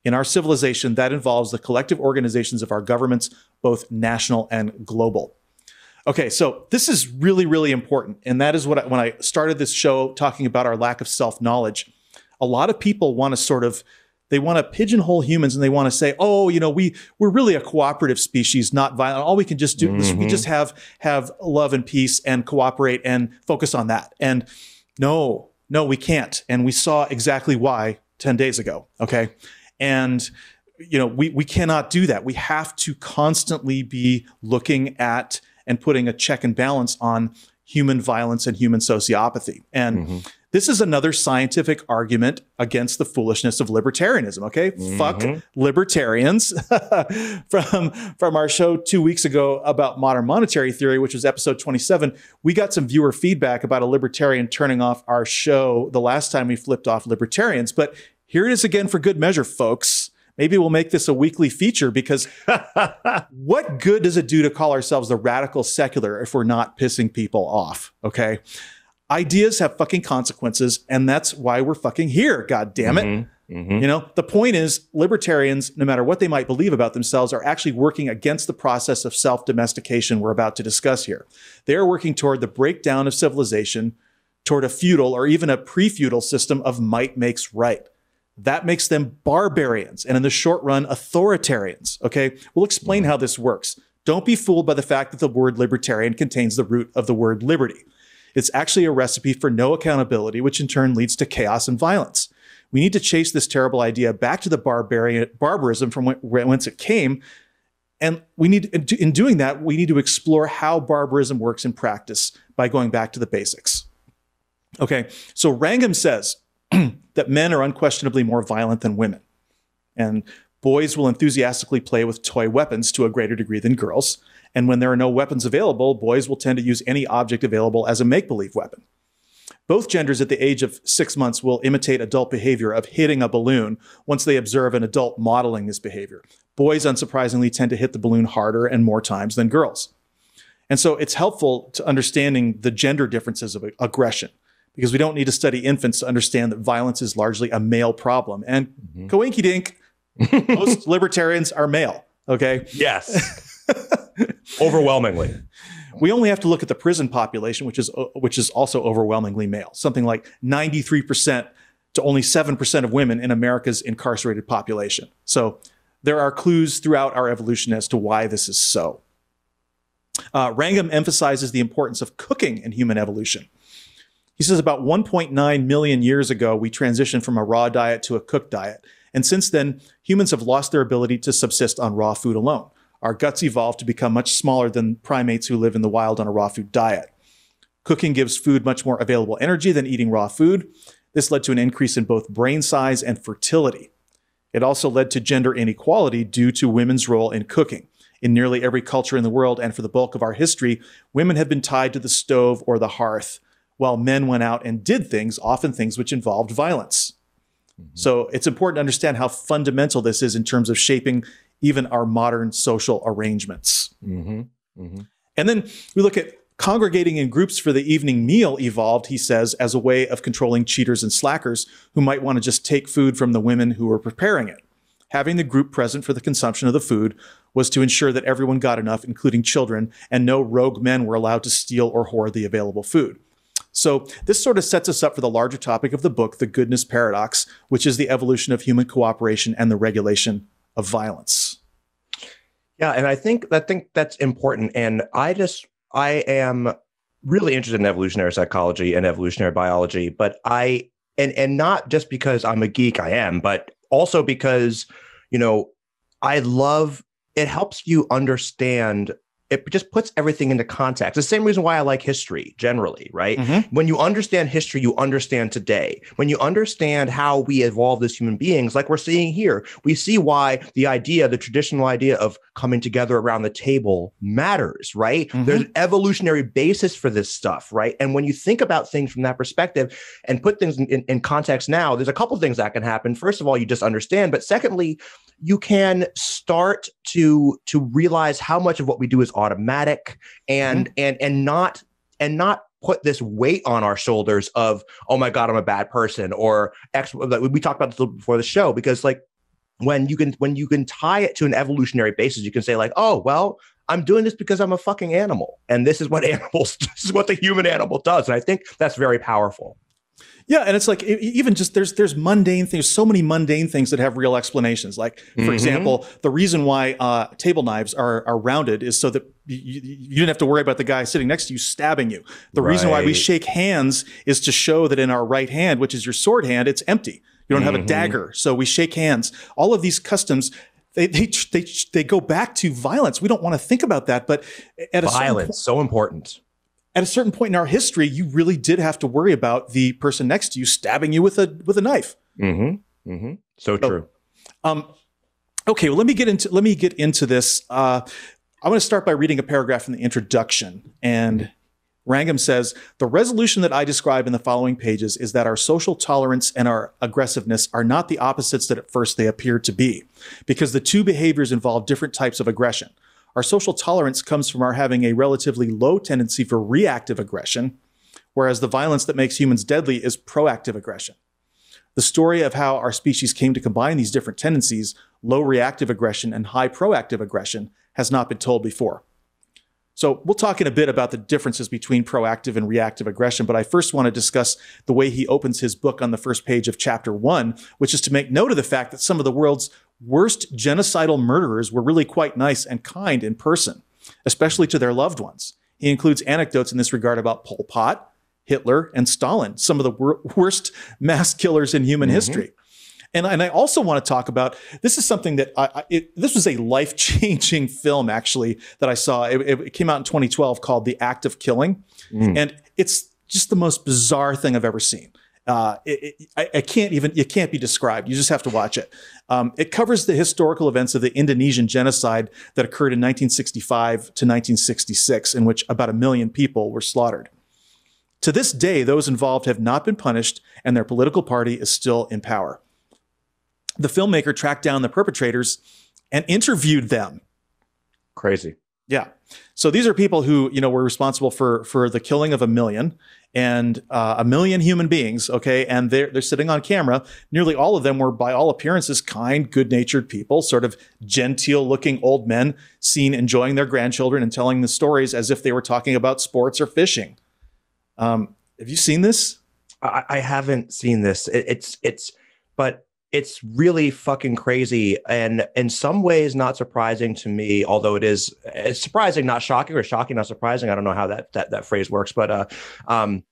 In our civilization, that involves the collective organizations of our governments, both national and global. Okay, so this is really, really important. And that is what I, when I started this show talking about our lack of self knowledge, a lot of people want to sort of they want to pigeonhole humans and they want to say, oh, you know, we we're really a cooperative species, not violent. All we can just do mm-hmm. is we mm-hmm. just have have love and peace and cooperate and focus on that. And no, no, we can't. And we saw exactly why 10 days ago. Okay. And you know, we we cannot do that. We have to constantly be looking at and putting a check and balance on human violence and human sociopathy. And mm-hmm this is another scientific argument against the foolishness of libertarianism. Okay, mm-hmm. fuck libertarians. from from our show two weeks ago about modern monetary theory, which was episode twenty seven, we got some viewer feedback about a libertarian turning off our show the last time we flipped off libertarians. But here it is again for good measure, folks maybe we'll make this a weekly feature because what good does it do to call ourselves the radical secular if we're not pissing people off? Okay. Ideas have fucking consequences, and that's why we're fucking here. God damn it. Mm-hmm. Mm-hmm. You know, the point is libertarians, no matter what they might believe about themselves, are actually working against the process of self domestication we're about to discuss here. They are working toward the breakdown of civilization, toward a feudal or even a pre feudal system of might makes right. That makes them barbarians and, in the short run, authoritarians. Okay, we'll explain mm-hmm. how this works. Don't be fooled by the fact that the word libertarian contains the root of the word liberty. It's actually a recipe for no accountability, which in turn leads to chaos and violence. We need to chase this terrible idea back to the barbarian barbarism from whence it came. And we need, in doing that, we need to explore how barbarism works in practice by going back to the basics. Okay, so Rangam says that men are unquestionably more violent than women, and boys will enthusiastically play with toy weapons to a greater degree than girls. And when there are no weapons available, boys will tend to use any object available as a make believe weapon. Both genders at the age of six months will imitate adult behavior of hitting a balloon once they observe an adult modeling this behavior. Boys, unsurprisingly, tend to hit the balloon harder and more times than girls. And so it's helpful to understanding the gender differences of aggression because we don't need to study infants to understand that violence is largely a male problem. And mm-hmm. coinky dink, most libertarians are male. Okay. Yes. overwhelmingly. We only have to look at the prison population, which is uh, which is also overwhelmingly male. Something like 93% to only 7% of women in America's incarcerated population. So there are clues throughout our evolution as to why this is so. Uh, Rangam emphasizes the importance of cooking in human evolution. He says about 1.9 million years ago, we transitioned from a raw diet to a cooked diet. And since then, humans have lost their ability to subsist on raw food alone our guts evolved to become much smaller than primates who live in the wild on a raw food diet. Cooking gives food much more available energy than eating raw food. This led to an increase in both brain size and fertility. It also led to gender inequality due to women's role in cooking. In nearly every culture in the world and for the bulk of our history, women have been tied to the stove or the hearth, while men went out and did things, often things which involved violence. Mm -hmm. So it's important to understand how fundamental this is in terms of shaping even our modern social arrangements. Mm-hmm. Mm-hmm. And then we look at congregating in groups for the evening meal evolved, he says, as a way of controlling cheaters and slackers who might want to just take food from the women who were preparing it. Having the group present for the consumption of the food was to ensure that everyone got enough, including children, and no rogue men were allowed to steal or hoard the available food. So, this sort of sets us up for the larger topic of the book, the goodness paradox, which is the evolution of human cooperation and the regulation of violence. Yeah, and I think I think that's important. And I just I am really interested in evolutionary psychology and evolutionary biology, but I and and not just because I'm a geek, I am, but also because you know I love it helps you understand it just puts everything into context. The same reason why I like history generally, right? Mm-hmm. When you understand history, you understand today. When you understand how we evolved as human beings, like we're seeing here, we see why the idea, the traditional idea of coming together around the table matters, right? Mm-hmm. There's an evolutionary basis for this stuff, right? And when you think about things from that perspective and put things in, in, in context now, there's a couple things that can happen. First of all, you just understand, but secondly, you can start to to realize how much of what we do is automatic and mm-hmm. and and not and not put this weight on our shoulders of oh my god i'm a bad person or x we talked about this before the show because like when you can when you can tie it to an evolutionary basis you can say like oh well i'm doing this because i'm a fucking animal and this is what animals this is what the human animal does and i think that's very powerful yeah, and it's like even just there's there's mundane things, so many mundane things that have real explanations. Like for mm-hmm. example, the reason why uh, table knives are are rounded is so that you, you, didn't have to worry about the guy sitting next to you stabbing you. The right. reason why we shake hands is to show that in our right hand, which is your sword hand, it's empty. You don't mm-hmm. have a mm-hmm. dagger, so we shake hands. All of these customs they they they they go back to violence. We don't want to think about that, but at violence point, so important at a certain point in our history, you really did have to worry about the person next to you stabbing you with a with a knife. Mm-hmm. Mm-hmm. So, so, true. Um, okay, well, let me get into let me get into this. Uh, I want to start by reading a paragraph in the introduction, and Rangam says the resolution that I describe in the following pages is that our social tolerance and our aggressiveness are not the opposites that at first they appear to be, because the two behaviors involve different types of aggression. Our social tolerance comes from our having a relatively low tendency for reactive aggression, whereas the violence that makes humans deadly is proactive aggression. The story of how our species came to combine these different tendencies, low reactive aggression and high proactive aggression, has not been told before. So we'll talk in a bit about the differences between proactive and reactive aggression, but I first want to discuss the way he opens his book on the first page of chapter one, which is to make note of the fact that some of the world's worst genocidal murderers were really quite nice and kind in person, especially to their loved ones. He includes anecdotes in this regard about Pol Pot, Hitler, and Stalin, some of the wor- worst mass killers in human mm-hmm. history. And, and I also want to talk about this is something that I, I it, this was a life changing film actually that I saw. It, it, came out in 2012 called The Act of Killing, mm. and it's just the most bizarre thing I've ever seen. Uh, it, it, I, I, can't even, it can't be described. You just have to watch it. Um, it covers the historical events of the Indonesian genocide that occurred in 1965 to 1966, in which about a million people were slaughtered. To this day, those involved have not been punished, and their political party is still in power. The filmmaker tracked down the perpetrators and interviewed them. Crazy. Yeah. So these are people who, you know, were responsible for for the killing of a million and uh, a million human beings. Okay, and they're they're sitting on camera. Nearly all of them were, by all appearances, kind, good-natured people, sort of genteel-looking old men seen enjoying their grandchildren and telling the stories as if they were talking about sports or fishing. Um, have you seen this? I, I haven't seen this. It, it's it's, but it's really fucking crazy and in some ways not surprising to me although it is it's surprising not shocking or shocking not surprising i don't know how that that, that phrase works but uh um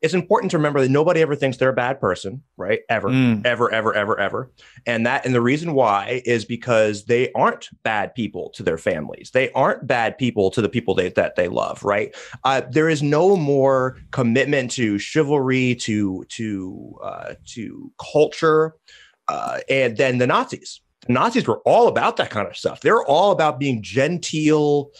it's important to remember that nobody ever thinks they're a bad person, right? Ever, mm. ever, ever, ever, ever. And that, and the reason why is because they aren't bad people to their families. They aren't bad people to the people they, that they love, right? Uh, there is no more commitment to chivalry, to to uh, to culture, uh, and then the Nazis. The Nazis were all about that kind of stuff. They're all about being genteel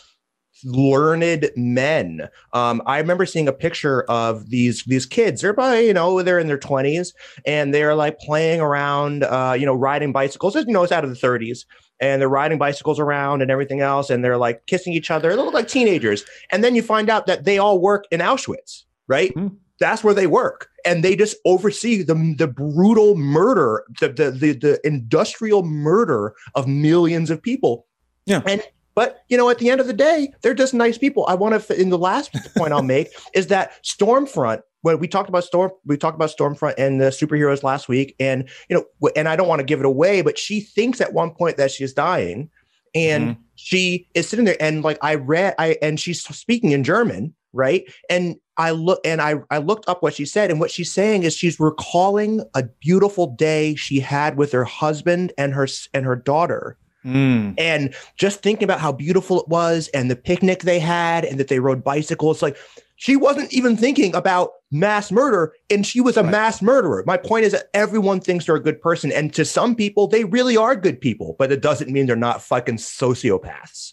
learned men. Um, I remember seeing a picture of these these kids. They're by you know they're in their twenties and they're like playing around, uh, you know, riding bicycles. You know, it's out of the thirties and they're riding bicycles around and everything else, and they're like kissing each other. They look like teenagers, and then you find out that they all work in Auschwitz, right? Mm-hmm. That's where they work, and they just oversee the the brutal murder, the the, the, the industrial murder of millions of people. Yeah. And but you know, at the end of the day, they're just nice people. I want to. In the last point I'll make is that Stormfront. When we talked about Storm, we talked about Stormfront and the superheroes last week, and you know, and I don't want to give it away, but she thinks at one point that she's dying, and mm-hmm. she is sitting there, and like I read, I and she's speaking in German, right? And I look and I I looked up what she said, and what she's saying is she's recalling a beautiful day she had with her husband and her and her daughter Mm. And just thinking about how beautiful it was and the picnic they had and that they rode bicycles, like she wasn't even thinking about mass murder and she was a right. mass murderer. My point is that everyone thinks they're a good person. And to some people, they really are good people, but it doesn't mean they're not fucking sociopaths.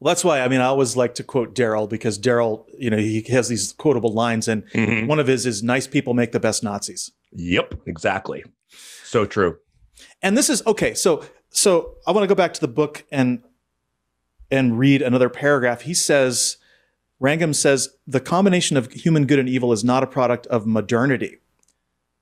Well, that's why I mean I always like to quote Daryl because Daryl, you know, he has these quotable lines, and mm-hmm. one of his is "Nice people make the best Nazis." Yep, exactly. So true. And this is okay. So so I want to go back to the book and and read another paragraph. He says, Rangam says, the combination of human good and evil is not a product of modernity.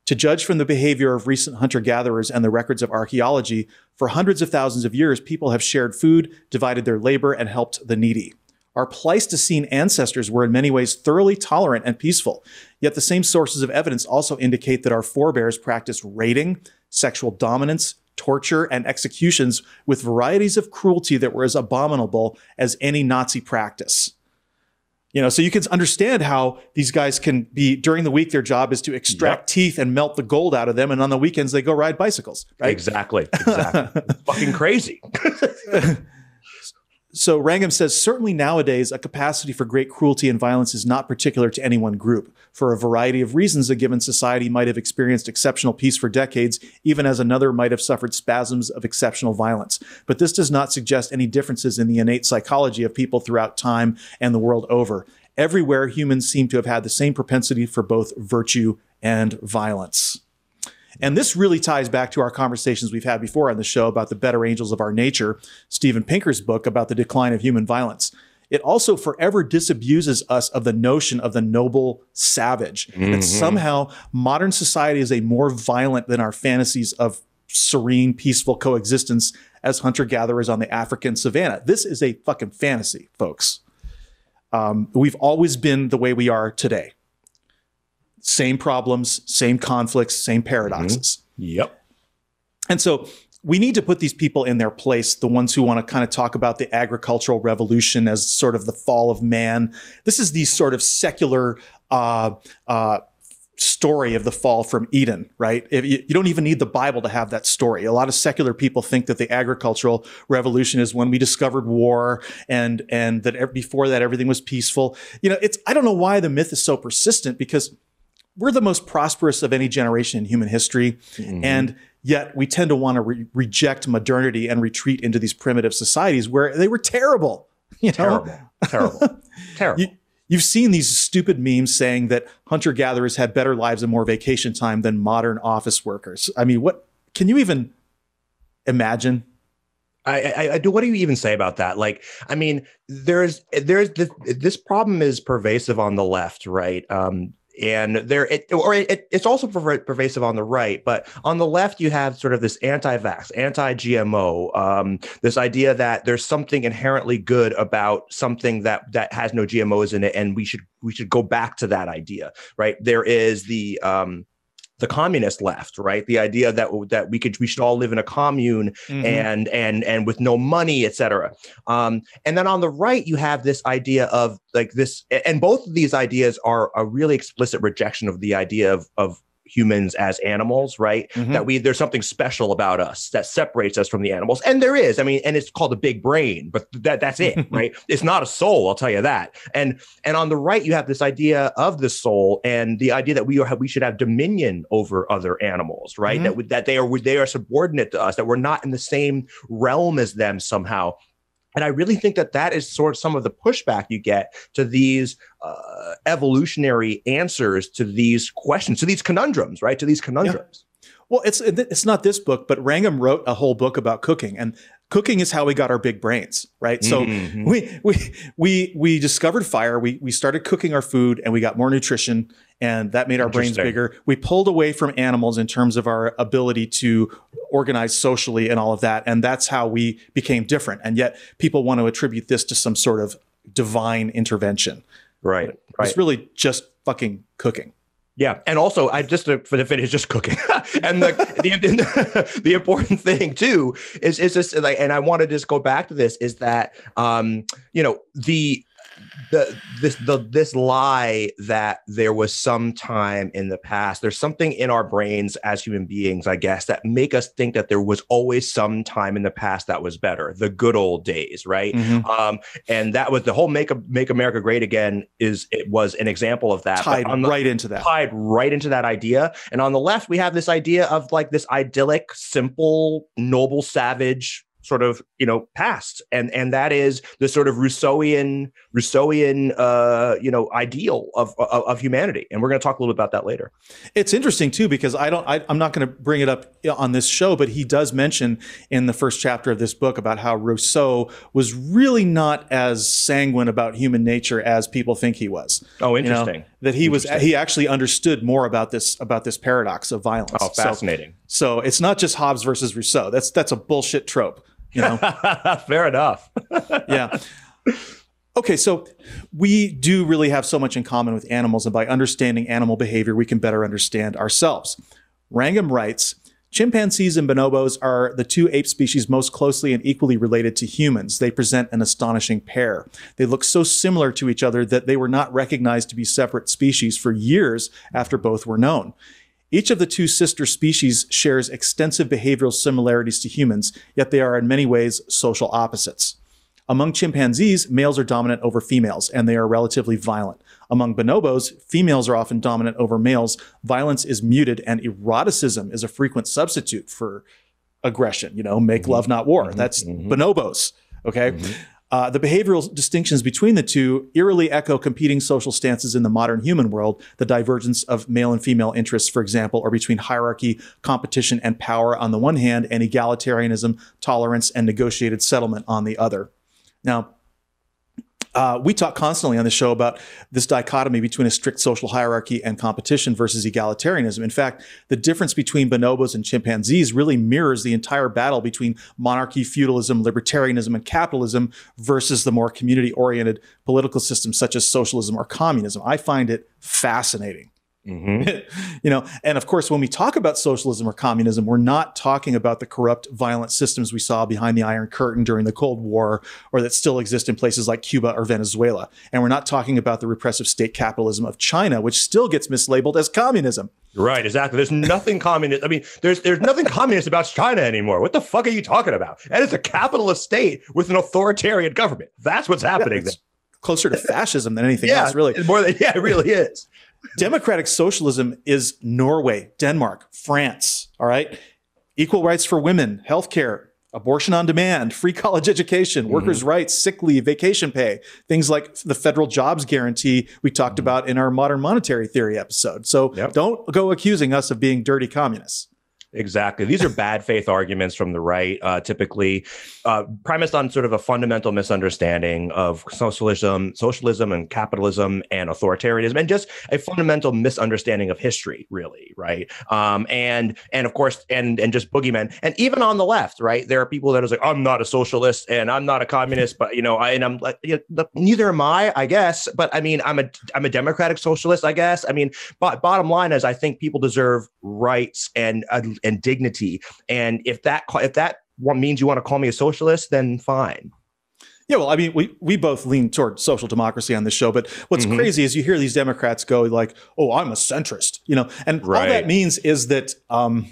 To judge from the behavior of recent hunter gatherers and the records of archaeology, for hundreds of thousands of years, people have shared food, divided their labor, and helped the needy. Our Pleistocene ancestors were in many ways thoroughly tolerant and peaceful, yet the same sources of evidence also indicate that our forebears practiced raiding, sexual dominance, torture, and executions with varieties of cruelty that were as abominable as any Nazi practice. You know, so you can understand how these guys can be during the week. Their job is to extract yep. teeth and melt the gold out of them, and on the weekends they go ride bicycles. Right? Exactly. Exactly. fucking crazy. So Rangam says certainly nowadays a capacity for great cruelty and violence is not particular to any one group. For a variety of reasons, a given society might have experienced exceptional peace for decades, even as another might have suffered spasms of exceptional violence. But this does not suggest any differences in the innate psychology of people throughout time and the world over. Everywhere humans seem to have had the same propensity for both virtue and violence. And this really ties back to our conversations we've had before on the show about the better angels of our nature, Steven Pinker's book about the decline of human violence. It also forever disabuses us of the notion of the noble savage. Mm-hmm. That somehow modern society is a more violent than our fantasies of serene, peaceful coexistence as hunter gatherers on the African savannah. This is a fucking fantasy, folks. Um, we've always been the way we are today. Same problems, same conflicts, same paradoxes. Mm-hmm. Yep. And so we need to put these people in their place, the ones who want to kind of talk about the agricultural revolution as sort of the fall of man. This is the sort of secular uh, uh, story of the fall from Eden, right? If you, you don't even need the Bible to have that story. A lot of secular people think that the agricultural revolution is when we discovered war and and that before that everything was peaceful. You know, it's I don't know why the myth is so persistent because – we're the most prosperous of any generation in human history. Mm-hmm. And yet we tend to want to re- reject modernity and retreat into these primitive societies where they were terrible. You know? Terrible, terrible, terrible. You, You've seen these stupid memes saying that hunter gatherers had better lives and more vacation time than modern office workers. I mean, what can you even imagine? I, I, I, do. What do you even say about that? Like, I mean, there's there's this this problem is pervasive on the left, right? Um, and there it, or it, it's also pervasive on the right but on the left you have sort of this anti-vax anti-gmo um, this idea that there's something inherently good about something that that has no gmos in it and we should we should go back to that idea right there is the um, the communist left, right? The idea that that we could we should all live in a commune mm-hmm. and and and with no money, etc. Um, and then on the right, you have this idea of like this, and both of these ideas are a really explicit rejection of the idea of of humans as animals, right? Mm-hmm. That we there's something special about us that separates us from the animals, and there is. I mean, and it's called the big brain, but that that's it, right? It's not a soul, I'll tell you that. And and on the right, you have this idea of the soul and the idea that we are we should have dominion over other animals, right? Mm-hmm. That that they are they are subordinate to us, that we're not in the same realm as them somehow. And I really think that that is sort of some of the pushback you get to these uh, evolutionary answers to these questions, to these conundrums, right? To these conundrums. Yeah. Well, it's it's not this book, but Rangam wrote a whole book about cooking, and cooking is how we got our big brains, right? Mm-hmm. So we we we we discovered fire, we we started cooking our food and we got more nutrition and that made our brains bigger. We pulled away from animals in terms of our ability to organize socially and all of that and that's how we became different. And yet people want to attribute this to some sort of divine intervention. Right. It's really just fucking cooking. Yeah, and also I just to, for the finish, just cooking, and the the, the, the, important thing too is is this like, and I want to just go back to this is that um you know the the this the this lie that there was some time in the past there's something in our brains as human beings i guess that make us think that there was always some time in the past that was better the good old days right mm-hmm. um, and that was the whole make make america great again is it was an example of that tied the, right into that tied right into that idea and on the left we have this idea of like this idyllic simple noble savage sort of you know past, and and that is the sort of Rousseauian Rousseauian uh, you know ideal of, of, of humanity, and we're going to talk a little bit about that later. It's interesting too because I don't I, I'm not going to bring it up on this show, but he does mention in the first chapter of this book about how Rousseau was really not as sanguine about human nature as people think he was. Oh, interesting. You know, that he was he actually understood more about this about this paradox of violence. Oh, fascinating. So, so, it's not just Hobbes versus Rousseau. That's that's a bullshit trope. You know, fair enough. yeah. Okay, so we do really have so much in common with animals, and by understanding animal behavior, we can better understand ourselves. Rangam writes Chimpanzees and bonobos are the two ape species most closely and equally related to humans. They present an astonishing pair. They look so similar to each other that they were not recognized to be separate species for years after both were known. Each of the two sister species shares extensive behavioral similarities to humans, yet they are in many ways social opposites. Among chimpanzees, males are dominant over females, and they are relatively violent. Among bonobos, females are often dominant over males. Violence is muted, and eroticism is a frequent substitute for aggression. You know, make mm-hmm. love, not war. Mm-hmm. That's mm-hmm. bonobos. Okay. Mm-hmm. Uh, the behavioral distinctions between the two eerily echo competing social stances in the modern human world. The divergence of male and female interests, for example, are between hierarchy, competition, and power on the one hand, and egalitarianism, tolerance, and negotiated settlement on the other. Now, uh, we talk constantly on the show about this dichotomy between a strict social hierarchy and competition versus egalitarianism. In fact, the difference between bonobos and chimpanzees really mirrors the entire battle between monarchy, feudalism, libertarianism, and capitalism versus the more community oriented political systems such as socialism or communism. I find it fascinating. Mm-hmm. you know, and of course, when we talk about socialism or communism, we're not talking about the corrupt, violent systems we saw behind the Iron Curtain during the Cold War, or that still exist in places like Cuba or Venezuela. And we're not talking about the repressive state capitalism of China, which still gets mislabeled as communism. Right, exactly. There's nothing communist. I mean, there's there's nothing communist about China anymore. What the fuck are you talking about? That is a capitalist state with an authoritarian government. That's what's happening. Yeah, closer to fascism than anything yeah, else, really. More than, yeah, it really is. Democratic socialism is Norway, Denmark, France, all right? Equal rights for women, healthcare, abortion on demand, free college education, mm-hmm. workers' rights, sick leave, vacation pay, things like the federal jobs guarantee we talked mm-hmm. about in our modern monetary theory episode. So yep. don't go accusing us of being dirty communists. Exactly. These are bad faith arguments from the right, uh, typically uh, premised on sort of a fundamental misunderstanding of socialism, socialism and capitalism and authoritarianism, and just a fundamental misunderstanding of history, really, right? Um, and and of course, and and just boogeymen, and even on the left, right? There are people that are like, I'm not a socialist and I'm not a communist, but you know, I, and I'm like, you know, neither am I, I guess. But I mean, I'm a I'm a democratic socialist, I guess. I mean, but bottom line is, I think people deserve rights and. A, uh, and dignity. And if that if that means you want to call me a socialist, then fine. Yeah, well, I mean, we we both lean toward social democracy on this show, but what's mm-hmm. crazy is you hear these Democrats go like, "Oh, I'm a centrist," you know, and right. all that means is that um,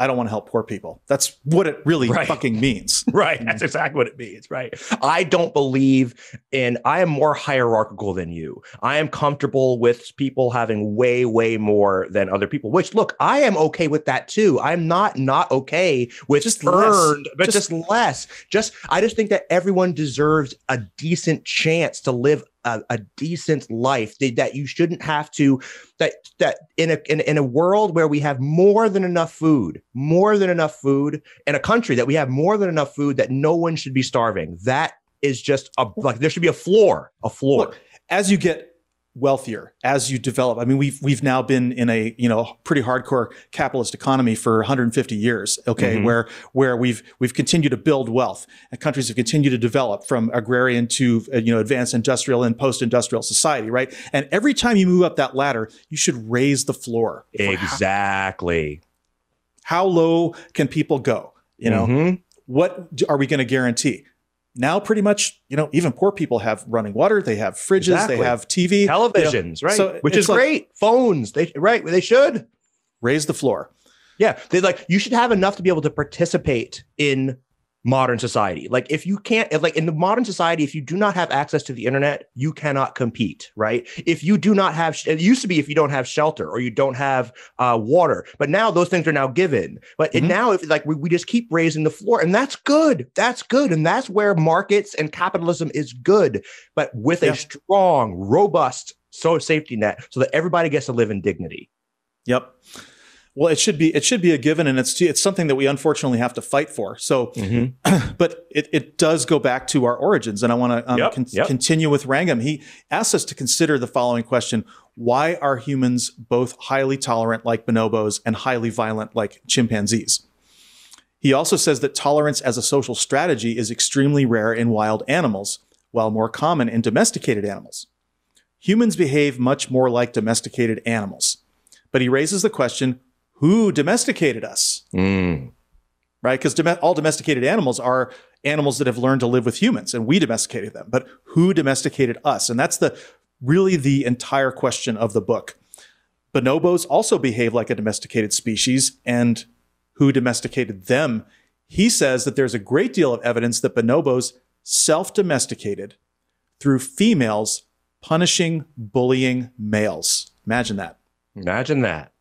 I don't want to help poor people. That's what it really right. fucking means. right. That's mm-hmm. exactly what it means. Right. I don't believe in, I am more hierarchical than you. I am comfortable with people having way, way more than other people, which look, I am okay with that too. I'm not not okay with just earned, less. but just, just less. Just, I just think that everyone deserves a decent chance to live a, a decent life that you shouldn't have to that that in a in, in a world where we have more than enough food more than enough food in a country that we have more than enough food that no one should be starving that is just a like there should be a floor a floor Look, as you get wealthier as you develop. I mean, we've we've now been in a you know pretty hardcore capitalist economy for 150 years. Okay, mm-hmm. where where we've we've continued to build wealth, and countries have continued to develop from agrarian to uh, you know advanced industrial and post-industrial society, right? And every time you move up that ladder, you should raise the floor. Exactly. How, low can people go? You know, mm-hmm. what are we going to guarantee? now pretty much, you know, even poor people have running water, they have fridges, exactly. they have TV, televisions, you know, right? So Which is like, great. Phones, they right, they should raise the floor. Yeah, they like you should have enough to be able to participate in modern society. Like if you can't like in the modern society if you do not have access to the internet, you cannot compete, right? If you do not have it used to be if you don't have shelter or you don't have uh, water, but now those things are now given. But mm-hmm. now if like we, we just keep raising the floor and that's good. That's good and that's where markets and capitalism is good, but with yeah. a strong, robust so safety net so that everybody gets to live in dignity. Yep well, it should be it should be a given, and it's it's something that we unfortunately have to fight for. So, mm-hmm. but it, it does go back to our origins, and I want to um, yep, con- yep. continue with Rangam. He asks us to consider the following question: Why are humans both highly tolerant like bonobos and highly violent like chimpanzees? He also says that tolerance as a social strategy is extremely rare in wild animals, while more common in domesticated animals. Humans behave much more like domesticated animals. But he raises the question who domesticated us. Mm. Right? Because dom- all domesticated animals are animals that have learned to live with humans and we domesticated them. But who domesticated us? And that's the really the entire question of the book. Bonobos also behave like a domesticated species and who domesticated them. He says that there's a great deal of evidence that bonobos self domesticated through females punishing bullying males. Imagine that. Imagine that.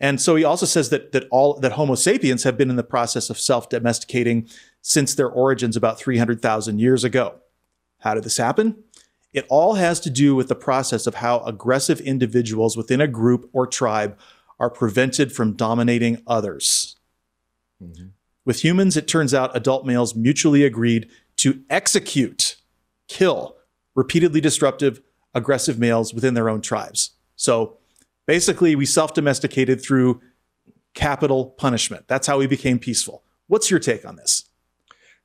And so he also says that that all that Homo sapiens have been in the process of self-domesticating since their origins about 300,000 years ago. How did this happen? It all has to do with the process of how aggressive individuals within a group or tribe are prevented from dominating others. Mm-hmm. With humans, it turns out adult males mutually agreed to execute, kill repeatedly disruptive, aggressive males within their own tribes. So Basically, we self domesticated through capital punishment. That's how we became peaceful. What's your take on this?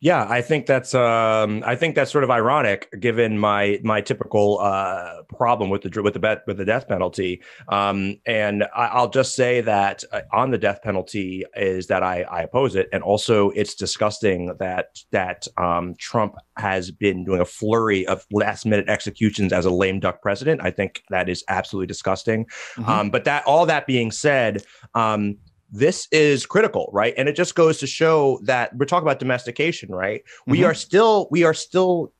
Yeah, I think that's um, I think that's sort of ironic, given my my typical uh, problem with the with the bet with the death penalty. Um, and I, will just say that uh, on the death penalty is that I, I oppose it, and also it's disgusting that that um, Trump has been doing a flurry of last minute executions as a lame duck president. I think that is absolutely disgusting. Mm-hmm. Um, but that all that being said, um, this is critical right and it just goes to show that we're talking about domestication right mm-hmm. we are still we are still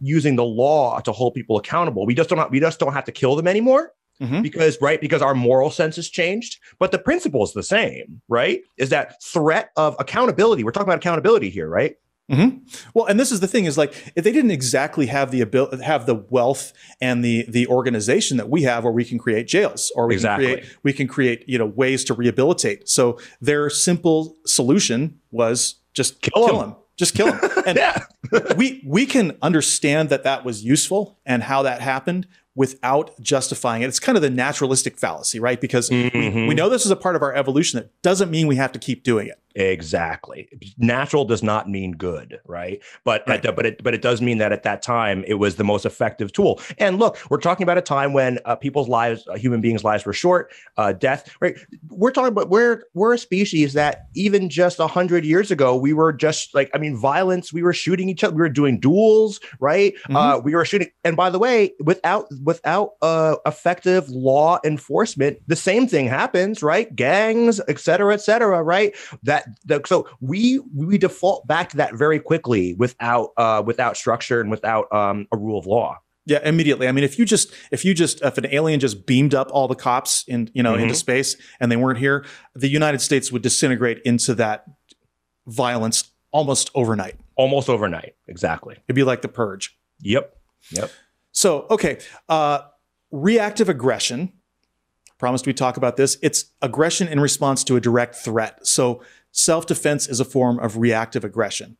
using the law to hold people accountable we just don't have, we just don't have to kill them anymore Mm-hmm. because right because our moral sense has changed but the principle is the same right is that threat of accountability we're talking about accountability here right Mm-hmm. Well, and this is the thing is like if they didn't exactly have the ability, have the wealth and the the organization that we have, where we can create jails or we exactly. can create we can create you know ways to rehabilitate. So their simple solution was just kill, kill him. Just kill him. And yeah. we we can understand that that was useful and how that happened without justifying it. It's kind of the naturalistic fallacy, right? Because mm-hmm. we, we mm-hmm. know this is a part of our evolution. That doesn't mean we have to keep doing it. Exactly. Natural does not mean good, right? But right. The, but it but it does mean that at that time it was the most effective tool. And look, we're talking about a time when uh, people's lives, uh, human beings' lives, were short. Uh, death, right? We're talking about we're we're a species that even just a hundred years ago we were just like I mean, violence. We were shooting each other. We were doing duels, right? Mm-hmm. Uh, we were shooting. And by the way, without without uh, effective law enforcement, the same thing happens, right? Gangs, et cetera, et cetera, right? That that the, so we we default back to that very quickly without uh, without structure and without um, a rule of law. Yeah, immediately. I mean, if you just if you just if an alien just beamed up all the cops in you know mm-hmm. into space and they weren't here, the United States would disintegrate into that violence almost overnight. Almost overnight, exactly. It'd be like the purge. Yep. Yep. So okay, uh, reactive aggression. Promised we talk about this. It's aggression in response to a direct threat. So self defense is a form of reactive aggression.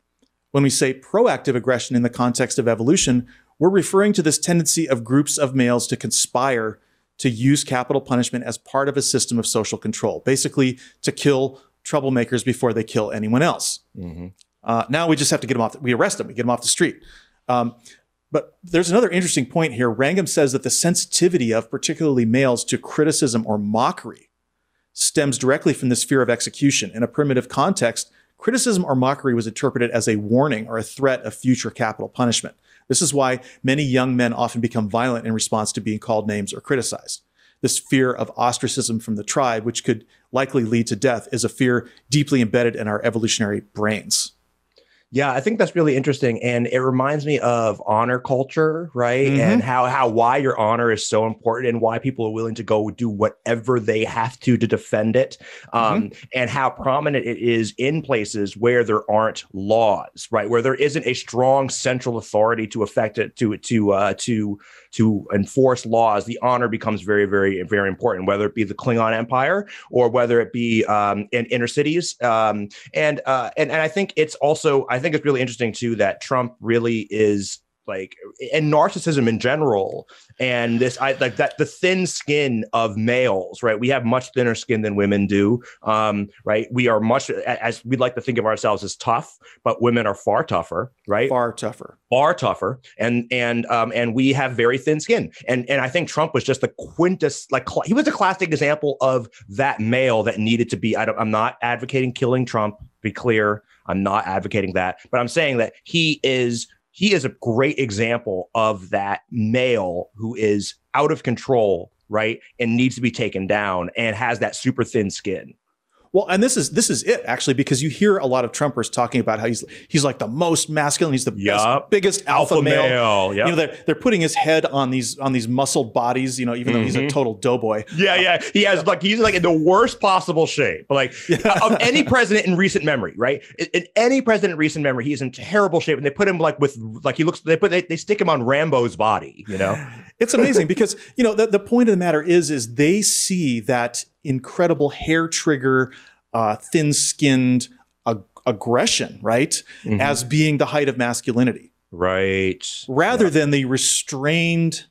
When we say proactive aggression in the context of evolution, we're referring to this tendency of groups of males to conspire to use capital punishment as part of a system of social control, basically, to kill troublemakers before they kill anyone else. Mm-hmm. Uh, now we just have to get them off, the, we arrest them, we get them off the street. Um, but there's another interesting point here. Rangam says that the sensitivity of particularly males to criticism or mockery stems directly from this fear of execution. In a primitive context, criticism or mockery was interpreted as a warning or a threat of future capital punishment. This is why many young men often become violent in response to being called names or criticized. This fear of ostracism from the tribe, which could likely lead to death, is a fear deeply embedded in our evolutionary brains. Yeah, I think that's really interesting, and it reminds me of honor culture, right? Mm-hmm. And how how why your honor is so important, and why people are willing to go do whatever they have to to defend it, um, mm-hmm. and how prominent it is in places where there aren't laws, right? Where there isn't a strong central authority to affect it to to uh, to to enforce laws, the honor becomes very, very, very important, whether it be the Klingon Empire or whether it be um, in inner cities. Um, and, uh, and, and I think it's also, I think it's really interesting too that Trump really is like and narcissism in general and this i like that the thin skin of males right we have much thinner skin than women do um right we are much as we'd like to think of ourselves as tough but women are far tougher right far tougher far tougher and and um and we have very thin skin and and i think trump was just the quintess like cl- he was a classic example of that male that needed to be I don't, i'm not advocating killing trump be clear i'm not advocating that but i'm saying that he is he is a great example of that male who is out of control, right? And needs to be taken down and has that super thin skin. Well, and this is this is it actually because you hear a lot of Trumpers talking about how he's he's like the most masculine, he's the yep. best, biggest alpha, alpha male. male. Yep. You know, they're they're putting his head on these on these muscled bodies. You know, even mm-hmm. though he's a mm-hmm. total doughboy. Yeah, yeah, he has like he's like in the worst possible shape, like of any president in recent memory, right? In, in any president in recent memory, he's in terrible shape, and they put him like with like he looks. They put they, they stick him on Rambo's body. You know, it's amazing because you know the, the point of the matter is is they see that incredible hair trigger, uh, thin skinned ag- aggression, right? Mm-hmm. As being the height of masculinity. Right. Rather yeah. than the restrained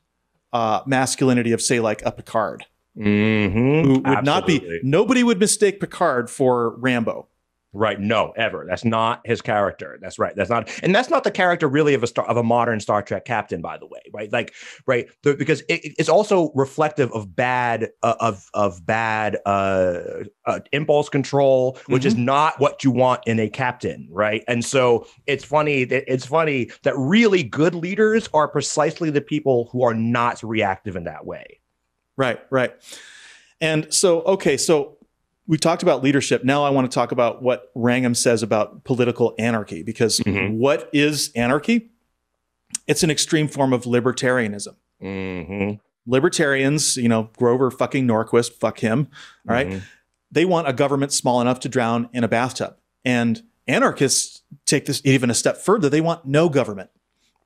uh, masculinity of, say, like a Picard. Mm-hmm. Who would Absolutely. not be, nobody would mistake Picard for Rambo. Right. No, ever. That's not his character. That's right. That's not, and that's not the character really of a star of a modern Star Trek captain, by the way. Right. Like, right. The, because it, it's also reflective of bad uh, of of bad uh, uh, impulse control, which mm-hmm. is not what you want in a captain. Right. And so it's funny that it's funny that really good leaders are precisely the people who are not reactive in that way. Right. Right. And so, okay. So we talked about leadership. Now I want to talk about what Rangam says about political anarchy, because mm-hmm. what is anarchy? It's an extreme form of libertarianism. Mm-hmm. Libertarians, you know, Grover fucking Norquist, fuck him. All right? mm-hmm. They want a government small enough to drown in a bathtub. And anarchists take this even a step further. They want no government.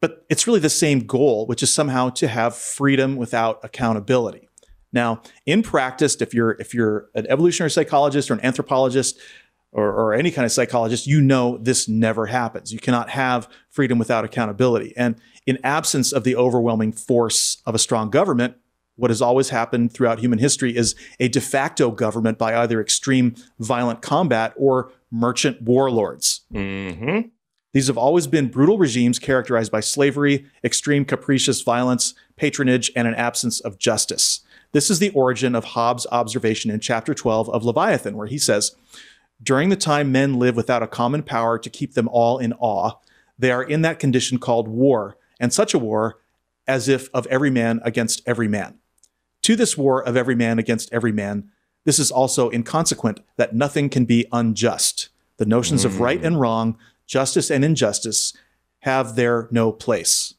But it's really the same goal, which is somehow to have freedom without accountability. Now, in practice, if you're if you're an evolutionary psychologist or an anthropologist or, or any kind of psychologist, you know this never happens. You cannot have freedom without accountability. And in absence of the overwhelming force of a strong government, what has always happened throughout human history is a de facto government by either extreme violent combat or merchant warlords. Mm-hmm. These have always been brutal regimes characterized by slavery, extreme capricious violence, patronage, and an absence of justice. This is the origin of Hobbes' observation in chapter 12 of Leviathan, where he says, During the time men live without a common power to keep them all in awe, they are in that condition called war, and such a war as if of every man against every man. To this war of every man against every man, this is also inconsequent that nothing can be unjust. The notions mm. of right hmm. and wrong, justice and injustice, have there no place.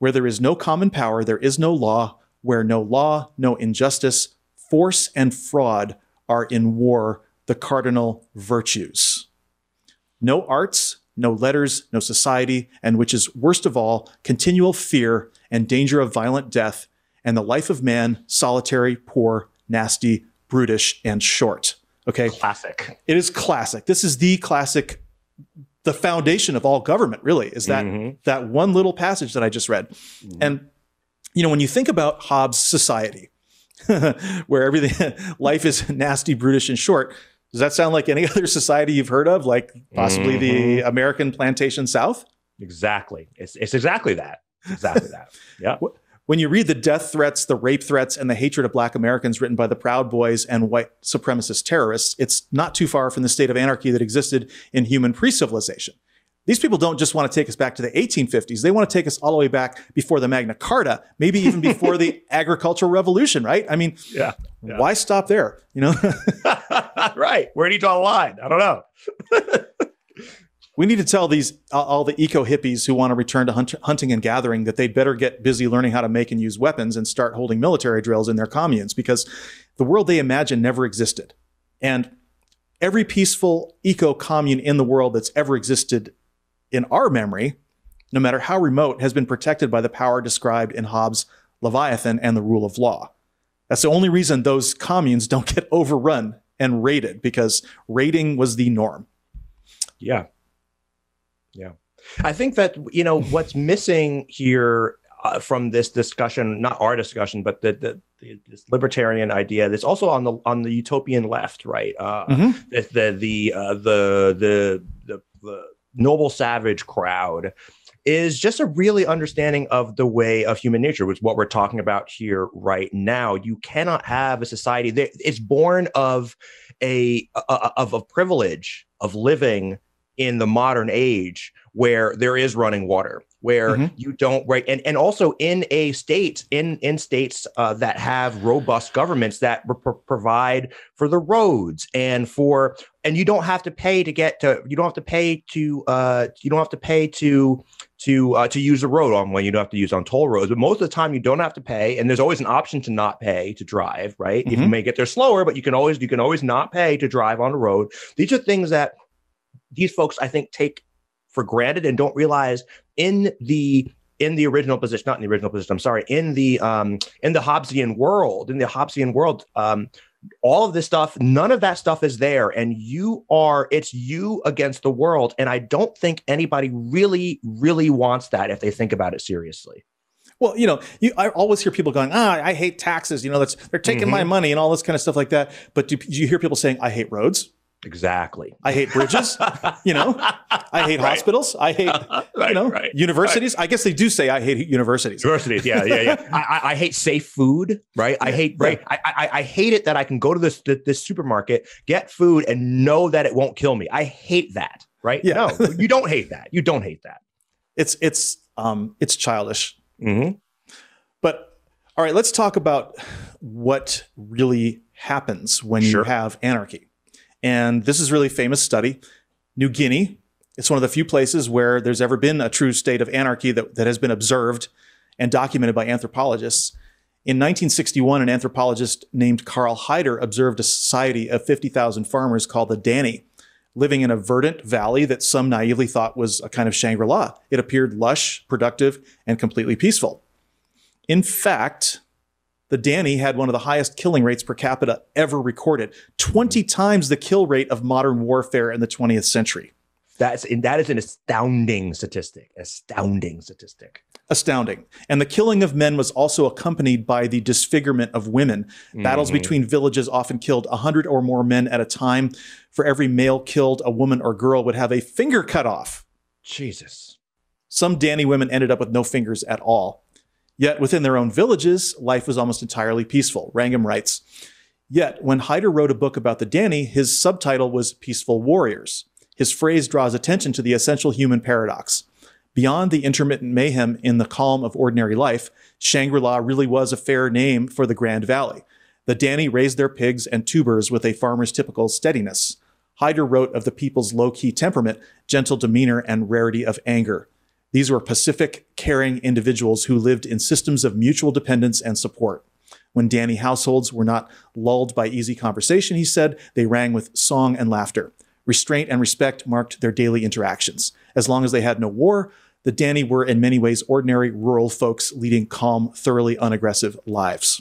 Where there is no common power, there is no law, where no law, no injustice, force, and fraud are in war the cardinal virtues. No arts, no letters, no society, and which is worst of all, continual fear and danger of violent death, and the life of man, solitary, poor, nasty, brutish, and short. Okay. Classic. It is classic. This is the classic, the foundation of all government, really, is that mm-hmm. that one little passage that I just read. Mm-hmm. And you know, when you think about Hobbes' society, where everything life is nasty, brutish, and short, does that sound like any other society you've heard of, like possibly mm-hmm. the American plantation South? Exactly. It's, it's exactly that. Exactly that. Yeah. When you read the death threats, the rape threats, and the hatred of black Americans written by the Proud Boys and white supremacist terrorists, it's not too far from the state of anarchy that existed in human pre civilization. These people don't just want to take us back to the 1850s. They want to take us all the way back before the Magna Carta, maybe even before the agricultural revolution, right? I mean, yeah, yeah. why stop there? You know? right. Where do you draw the line? I don't know. we need to tell these all the eco hippies who want to return to hunt- hunting and gathering that they'd better get busy learning how to make and use weapons and start holding military drills in their communes because the world they imagine never existed. And every peaceful eco commune in the world that's ever existed in our memory, no matter how remote, has been protected by the power described in Hobbes' Leviathan and the rule of law. That's the only reason those communes don't get overrun and raided because raiding was the norm. Yeah. Yeah. I think that, you know, what's missing here uh, from this discussion, not our discussion, but the, the, the, this libertarian idea that's also on the on the utopian left, right? Uh, mm-hmm. The the the, uh, the the the the noble savage crowd is just a really understanding of the way of human nature, which is what we're talking about here right now. You cannot have a society that it's born of a, a of a privilege of living in the modern age where there is running water where mm-hmm. you don't right and, and also in a state in in states uh, that have robust governments that provide for the roads and for and you don't have to pay to get to you don't have to pay to uh, you don't have to pay to to uh, to use the road on when you don't have to use on toll roads but most of the time you don't have to pay and there's always an option to not pay to drive right mm-hmm. if you mm-hmm. may get there slower but you can always you can always not pay to drive on a road these are things that these folks, I think, take for granted and don't realize in the in the original position, not in the original position. I'm sorry. In the um, in the Hobbesian world, in the Hobbesian world, um, all of this stuff, none of that stuff is there, and you are it's you against the world. And I don't think anybody really, really wants that if they think about it seriously. Well, you know, you, I always hear people going, "Ah, I hate taxes." You know, that's they're taking mm-hmm. my money and all this kind of stuff like that. But do, do you hear people saying, "I hate roads"? Exactly. I hate bridges. you know, I hate right. hospitals. I hate right, you know right, universities. I guess they do say I hate universities. Universities. Yeah, yeah, yeah. I, I, hate safe food. Right. I hate. Right. I, I, I hate it that I can go to this this supermarket, get food, and know that it won't kill me. I hate that. Right. Yeah. No, you don't hate that. You don't hate that. It's it's um it's childish. Mm-hmm. But all right, let's talk about what really happens when sure. you have anarchy. And this is really famous study. New Guinea, it's one of the few places where there's ever been a true state of anarchy that, that has been observed and documented by anthropologists. In 1961, an anthropologist named Carl Heider observed a society of 50,000 farmers called the Dani, living in a verdant valley that some naively thought was a kind of Shangri La. It appeared lush, productive, and completely peaceful. In fact, the Danny had one of the highest killing rates per capita ever recorded, 20 times the kill rate of modern warfare in the 20th century. That's that is an astounding statistic. Astounding statistic. Astounding. And the killing of men was also accompanied by the disfigurement of women. Mm-hmm. Battles between villages often killed 100 or more men at a time. For every male killed, a woman or girl would have a finger cut off. Jesus. Some Danny women ended up with no fingers at all. Yet within their own villages, life was almost entirely peaceful, Rangam writes. Yet when Hyder wrote a book about the Dani, his subtitle was Peaceful Warriors. His phrase draws attention to the essential human paradox. Beyond the intermittent mayhem in the calm of ordinary life, Shangri La really was a fair name for the Grand Valley. The Dani raised their pigs and tubers with a farmer's typical steadiness. Hyder wrote of the people's low key temperament, gentle demeanor, and rarity of anger. These were Pacific, caring individuals who lived in systems of mutual dependence and support. When Danny households were not lulled by easy conversation, he said, they rang with song and laughter. Restraint and respect marked their daily interactions. As long as they had no war, the Danny were in many ways ordinary rural folks leading calm, thoroughly unaggressive lives.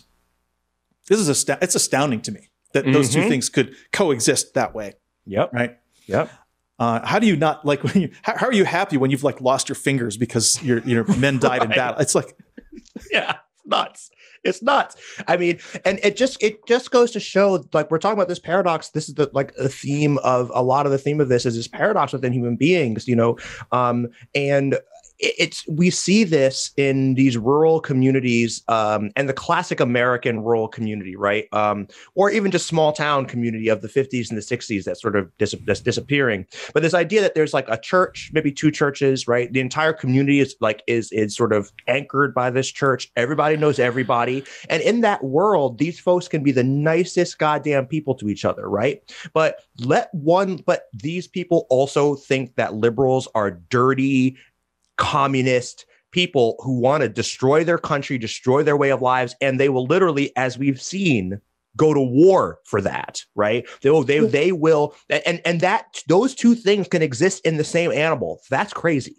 This is it's astounding to me that mm-hmm. those two mm-hmm. things could coexist that way. Yep. Right. Yep. Uh, how do you not like when you, how, how, are you happy when you've like lost your fingers because your your men died right. in battle? It's like yeah, it's nuts. It's nuts. I mean, and it just it just goes to show like we're talking about this paradox. This is the like the theme of a lot of the theme of this is this paradox within human beings, you know. Um, and it's we see this in these rural communities um, and the classic American rural community, right? Um, or even just small town community of the 50s and the 60s that sort of dis- that's disappearing. But this idea that there's like a church, maybe two churches, right? The entire community is like is is sort of anchored by this church. Everybody knows everybody, and in that world, these folks can be the nicest goddamn people to each other, right? But let one, but these people also think that liberals are dirty communist people who want to destroy their country, destroy their way of lives, and they will literally, as we've seen, go to war for that, right? They will, they, they will, and and that those two things can exist in the same animal. That's crazy.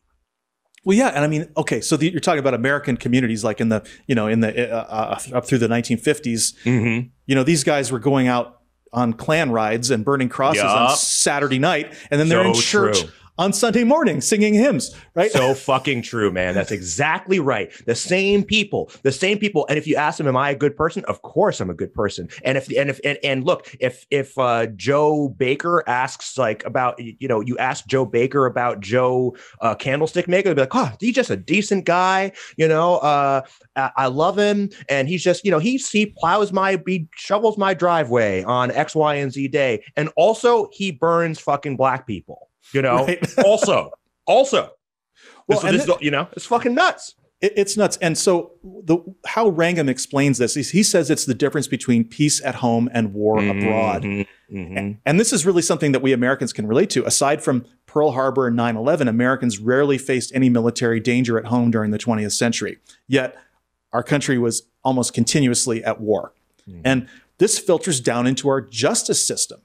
Well, yeah, and I mean, okay, so the, you're talking about American communities, like in the, you know, in the uh, uh, up through the 1950s. Mm-hmm. You know, these guys were going out on clan rides and burning crosses yep. on Saturday night, and then they're in church true on Sunday morning singing hymns, right? So fucking true, man. That's exactly right. The same people, the same people. And if you ask them, am I a good person? Of course I'm a good person. And if, and if, and, and look, if, if uh, Joe Baker asks like about, you know, you ask Joe Baker about Joe uh, Candlestick Maker, they'd be like, oh, he's just a decent guy. You know, uh, I, I love him. And he's just, you know, he, he plows my, he shovels my driveway on X, Y, and Z day. And also he burns fucking black people. You know, right. also, also, well, this, this you know, it's fucking nuts. It, it's nuts. And so the how Rangam explains this is he says it's the difference between peace at home and war mm-hmm, abroad. Mm-hmm. And, and this is really something that we Americans can relate to. Aside from Pearl Harbor and 9 11, Americans rarely faced any military danger at home during the 20th century. Yet our country was almost continuously at war. Mm-hmm. And this filters down into our justice system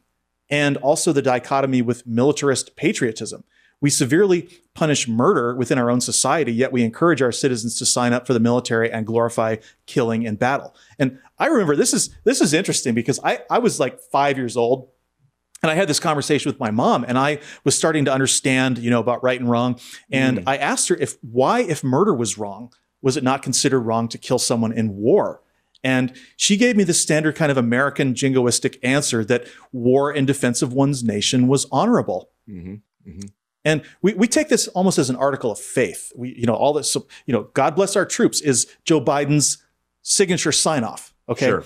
and also the dichotomy with militarist patriotism. We severely punish murder within our own society, yet we encourage our citizens to sign up for the military and glorify killing in battle. And I remember this is this is interesting because I, I was like five years old and I had this conversation with my mom, and I was starting to understand, you know, about right and wrong. And mm. I asked her if why, if murder was wrong, was it not considered wrong to kill someone in war? And she gave me the standard kind of American jingoistic answer that war in defense of one's nation was honorable. Mm-hmm. Mm-hmm. And we, we take this almost as an article of faith. We, you know, all this, you know, God bless our troops is Joe Biden's signature sign off. Okay. Sure.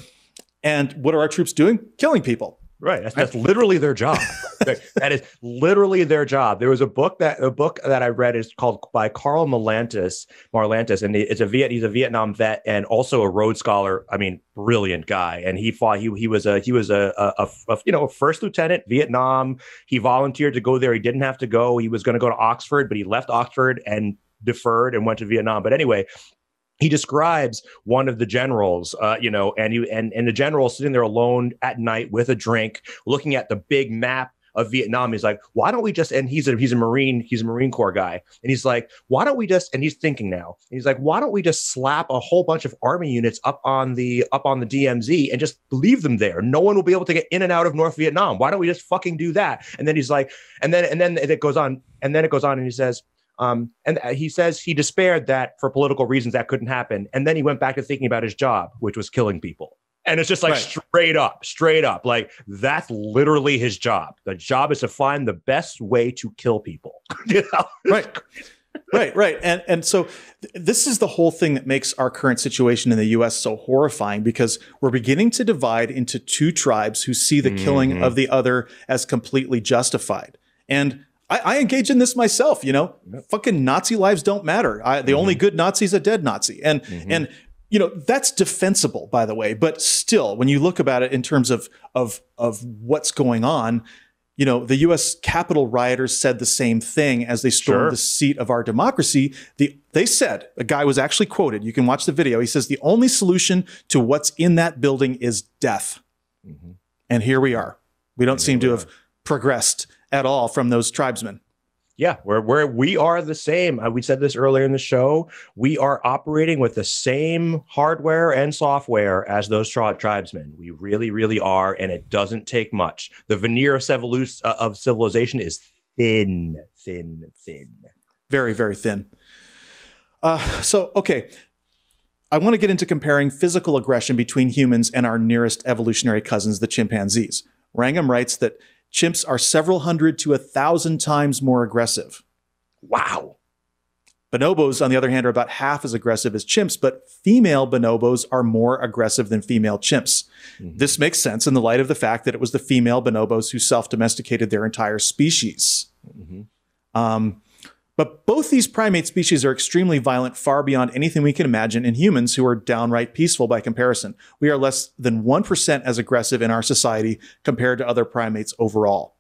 And what are our troops doing? Killing people. Right. That's, that's literally their job. that is literally their job. There was a book that a book that I read is called by Carl Melantis, Marlantis, and it's a Viet. He's a Vietnam vet and also a Rhodes Scholar. I mean, brilliant guy. And he fought. He he was a he was a, a, a you know a first lieutenant Vietnam. He volunteered to go there. He didn't have to go. He was going to go to Oxford, but he left Oxford and deferred and went to Vietnam. But anyway, he describes one of the generals, uh, you know, and you and, and the general sitting there alone at night with a drink, looking at the big map of Vietnam. He's like, why don't we just? And he's a he's a Marine, he's a Marine Corps guy, and he's like, why don't we just? And he's thinking now, he's like, why don't we just slap a whole bunch of Army units up on the up on the DMZ and just leave them there? No one will be able to get in and out of North Vietnam. Why don't we just fucking do that? And then he's like, and then and then it goes on, and then it goes on, and he says, um, and he says he despaired that for political reasons that couldn't happen. And then he went back to thinking about his job, which was killing people. And it's just like right. straight up, straight up. Like that's literally his job. The job is to find the best way to kill people. Right. right, right. And and so th- this is the whole thing that makes our current situation in the US so horrifying because we're beginning to divide into two tribes who see the mm-hmm. killing of the other as completely justified. And I, I, engage in this myself, you know. Yep. Fucking Nazi lives don't matter. I, the mm-hmm. only good Nazi's a dead Nazi, and mm-hmm. and you know that's defensible, by the way. But still, when you look about it in terms of of of what's going on, you know, the U.S. Capitol rioters said the same thing as they stormed sure. the seat of our democracy. The they said a guy was actually quoted. You can watch the video. He says the only solution to what's in that building is death, mm-hmm. and here we are. We don't and seem to have progressed at all from those tribesmen. Yeah, we're, we're we are the same. Uh, we said this earlier in the show. We are operating with the same hardware and software as those tribesmen. We really, really are, and it doesn't take much. The veneer of, civiliz- uh, of civilization is thin, thin, thin, very, very thin. Uh, so, okay, I want to get into comparing physical aggression between humans and our nearest evolutionary cousins, the chimpanzees. Wrangham writes that chimps are several hundred to a thousand times more aggressive. Wow. Bonobos, on the other hand, are about half as aggressive as chimps, but female bonobos are more aggressive than female chimps. Mm-hmm. This makes sense in the light of the fact that it was the female bonobos who self domesticated their entire species. Mm-hmm. Um, but both these primate species are extremely violent far beyond anything we can imagine in humans who are downright peaceful by comparison. We are less than 1% as aggressive in our society compared to other primates overall.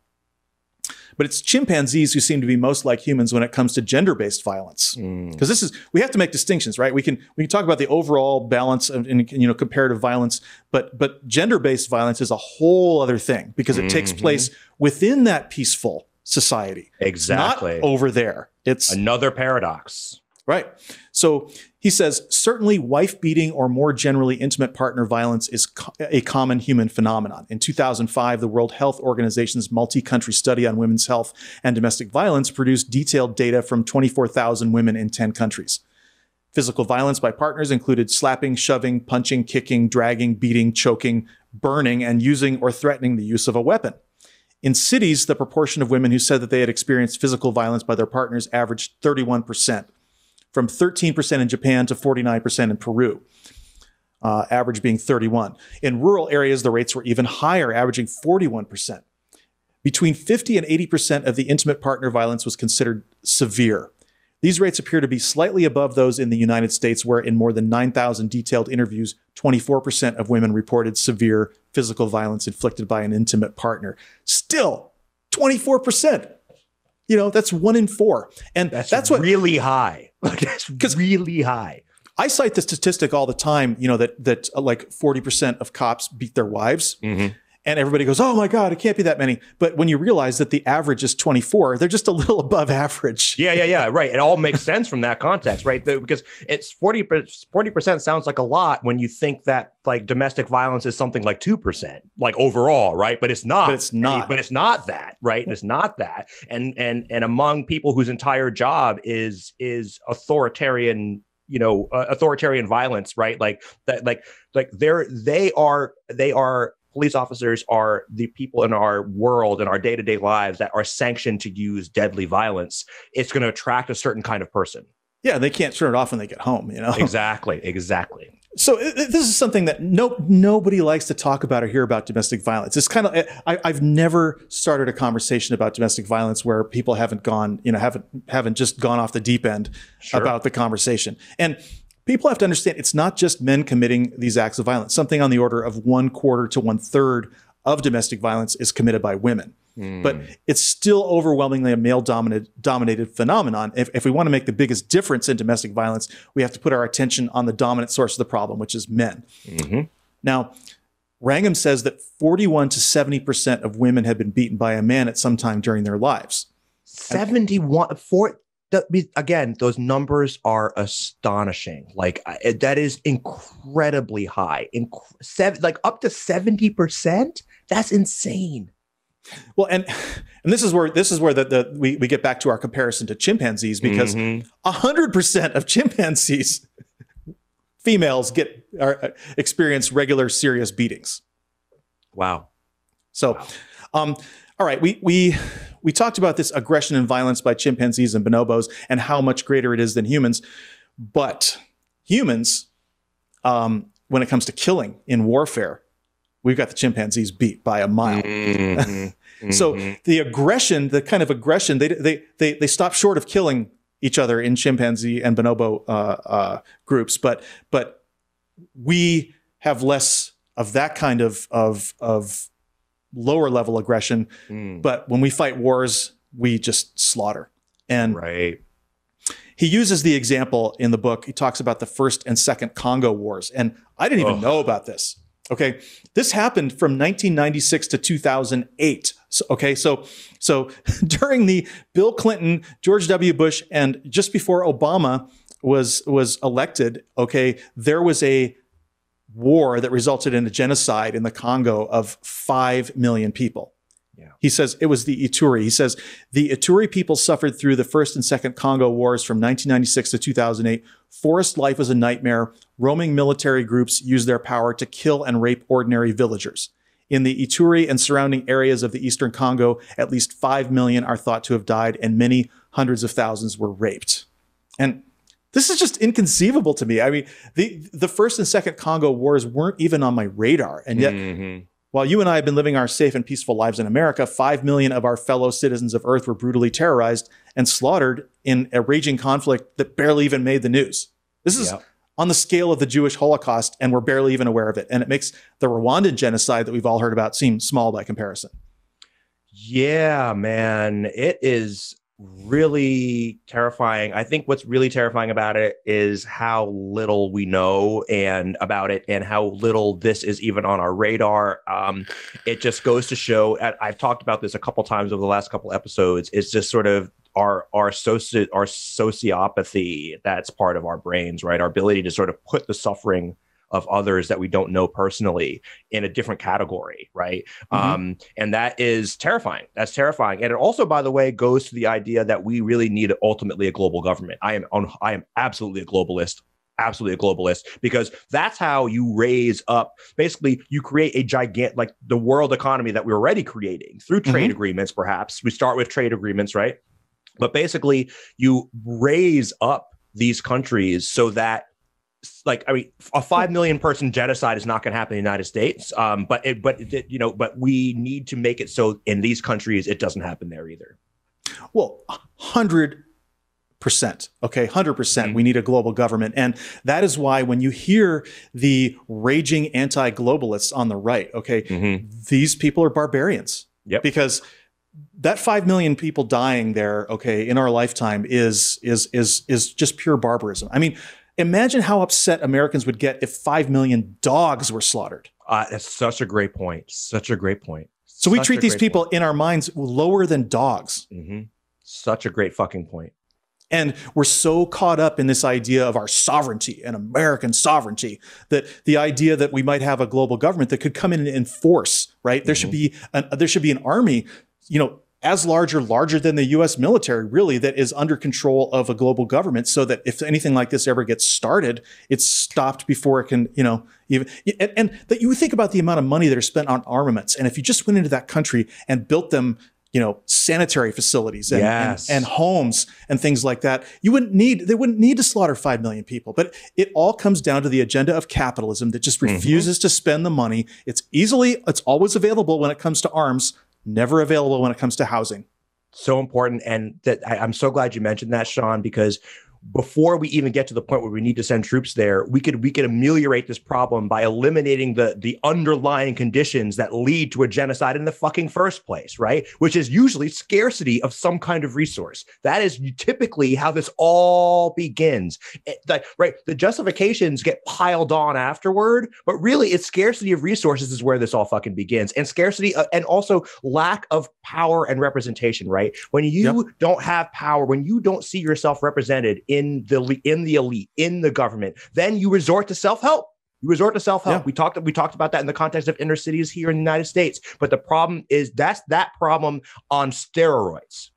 But it's chimpanzees who seem to be most like humans when it comes to gender-based violence. Because mm. this is we have to make distinctions, right? We can we can talk about the overall balance of in, you know comparative violence, but but gender-based violence is a whole other thing because it mm -hmm. takes mm-hmm. place within that peaceful society. Exactly. Not over there. It's another paradox. Right. So he says certainly wife beating or more generally intimate partner violence is co- a common human phenomenon. In 2005, the World Health Organization's multi country study on women's health and domestic violence produced detailed data from 24,000 women in 10 countries. Physical violence by partners included slapping, shoving, punching, kicking, dragging, beating, choking, burning, and using or threatening the use of a weapon. In cities, the proportion of women who said that they had experienced physical violence by their partners averaged 31%, from 13% in Japan to 49% in Peru. Uh, average being 31. In rural areas, the rates were even higher, averaging 41%. Between 50 and 80% of the intimate partner violence was considered severe. These rates appear to be slightly above those in the United States, where in more than 9,000 detailed interviews, 24% of women reported severe physical violence inflicted by an intimate partner. Still, 24%. You know, that's one in four. And that's, that's what really high. Like that's really high. I cite the statistic all the time, you know, that that uh, like 40% of cops beat their wives. Mm-hmm and everybody goes, "Oh my god, it can't be that many." But when you realize that the average is 24, they're just a little above average. yeah, yeah, yeah, right. It all makes sense from that context, right? Because it's 40 percent sounds like a lot when you think that like domestic violence is something like 2%, like overall, right? But it's not. But it's not. But it's not that, right? It's not that. And and and among people whose entire job is is authoritarian you know uh, authoritarian violence right like that like like they're they are they are police officers are the people in our world and our day-to-day lives that are sanctioned to use deadly violence it's going to attract a certain kind of person yeah they can't turn it off when they get home you know exactly exactly so this is something that no nobody likes to talk about or hear about domestic violence. It's kind of eh, I, have never started a conversation about domestic violence where people haven't gone you know haven't haven't just gone off the deep end sure. about the conversation. And People have to understand it's not just men committing these acts of violence. Something on the order of one quarter to one third of domestic violence is committed by women. Mm. But it's still overwhelmingly a male dominated, dominated phenomenon. If, if we want to make the biggest difference in domestic violence, we have to put our attention on the dominant source of the problem, which is men. Mm-hmm. Now, Rangam says that 41 to 70% of women have been beaten by a man at some time during their lives. 71 for the, again, those numbers are astonishing. Like that is incredibly high, Inc- seven, like up to seventy percent. That's insane. Well, and and this is where this is where the, the we, we get back to our comparison to chimpanzees because 100 mm-hmm. percent of chimpanzees, females get are, uh, experience regular serious beatings. Wow. So, wow. um all right, we we we talked about this aggression and violence by chimpanzees and bonobos and how much greater it is than humans, but humans, um, when it comes to killing in warfare, we've got the chimpanzees beat by a mile. Mm-hmm. so mm-hmm. the aggression, the kind of aggression, they they they they stop short of killing each other in chimpanzee and bonobo uh, uh, groups, but but we have less of that kind of of of lower level aggression. Mm. But when we fight wars, we just slaughter. And right. He uses the example in the book. He talks about the first and second Congo wars. And I didn't even know about this. Okay. This happened from 1996 to 2008. So, okay. So, so during the Bill Clinton, George W. Bush, and just before Obama was, was elected, okay, there was a war that resulted in a genocide in the Congo of 5 million people. Yeah. He says it was the Ituri. He says the Ituri people suffered through the first and second Congo wars from 1996 to 2008. Forest life was a nightmare. Roaming military groups used their power to kill and rape ordinary villagers. In the Ituri and surrounding areas of the eastern Congo, at least 5 million are thought to have died and many hundreds of thousands were raped. And this is just inconceivable to me. I mean, the the first and second Congo wars weren't even on my radar, and yet. Mm-hmm. While you and I have been living our safe and peaceful lives in America, 5 million of our fellow citizens of Earth were brutally terrorized and slaughtered in a raging conflict that barely even made the news. This is yep. on the scale of the Jewish Holocaust, and we're barely even aware of it. And it makes the Rwandan genocide that we've all heard about seem small by comparison. Yeah, man. It is really terrifying. I think what's really terrifying about it is how little we know and about it and how little this is even on our radar. Um, it just goes to show I've talked about this a couple times over the last couple episodes. It's just sort of our our soci- our sociopathy that's part of our brains, right? Our ability to sort of put the suffering of others that we don't know personally in a different category, right? Mm-hmm. Um, and that is terrifying. That's terrifying. And it also, by the way, goes to the idea that we really need ultimately a global government. I am on, I am absolutely a globalist absolutely a globalist because that's how you raise up basically you create a giant like the world economy that we're already creating through mm-hmm. trade mm-hmm. agreements perhaps we start with trade agreements right but basically you raise up these countries so that like I mean, a five million person genocide is not going to happen in the United States. Um, but it, but it, you know, but we need to make it so in these countries it doesn't happen there either. Well, hundred percent. Okay, hundred percent. We mm-hmm. need a global government, and that is why when you hear the raging anti-globalists on the right, okay, mm-hmm. these people are barbarians. Yep. Because that 5 million people dying there okay in our lifetime is is is is just pure barbarism i mean Imagine how upset Americans would get if 5 million dogs were slaughtered. Uh, that's such a great point. Such a great point. So we treat these people point. in our minds lower than dogs. Mm-hmm. Such a great fucking point. And we're so caught up in this idea of our sovereignty and American sovereignty that the idea that we might have a global government that could come in and enforce, right? Mm-hmm. There should mm-hmm. be an there should be an army, you know, as large or larger than the US military, really, that is under control of a global government so that if anything like this ever gets started, it's stopped before it can, you know, even. And, and that you think about the amount of money that are spent on armaments. And if you just went into that country and built them, you know, sanitary facilities and, yes. and, and homes and things like that, you wouldn't need, they wouldn't need to slaughter 5 million people. But it all comes down to the agenda of capitalism that just mm-hmm. refuses mm-hmm. to spend the money. It's easily, it's always available when it comes to arms never available when it comes to housing. So important. And that I, I'm so glad you mentioned that, Sean, because before we even get to the point where we need to send troops there, we could we could ameliorate this problem by eliminating the the underlying conditions that lead to a genocide in the fucking first place, right? Which is usually scarcity of some kind of resource. That is typically how this all begins. Eh, it, the, right, the justifications get piled on afterward, but really it's scarcity of resources is where this all fucking begins, and scarcity uh, and also lack of power and representation. Right, when you yep. don't have power, when you don't see yourself represented in in the in the elite, in the government. Then you resort to self-help. You resort to self-help. Yeah. We talked we talked about that in the context of inner cities here in the United States. But the problem is that's that problem on steroids.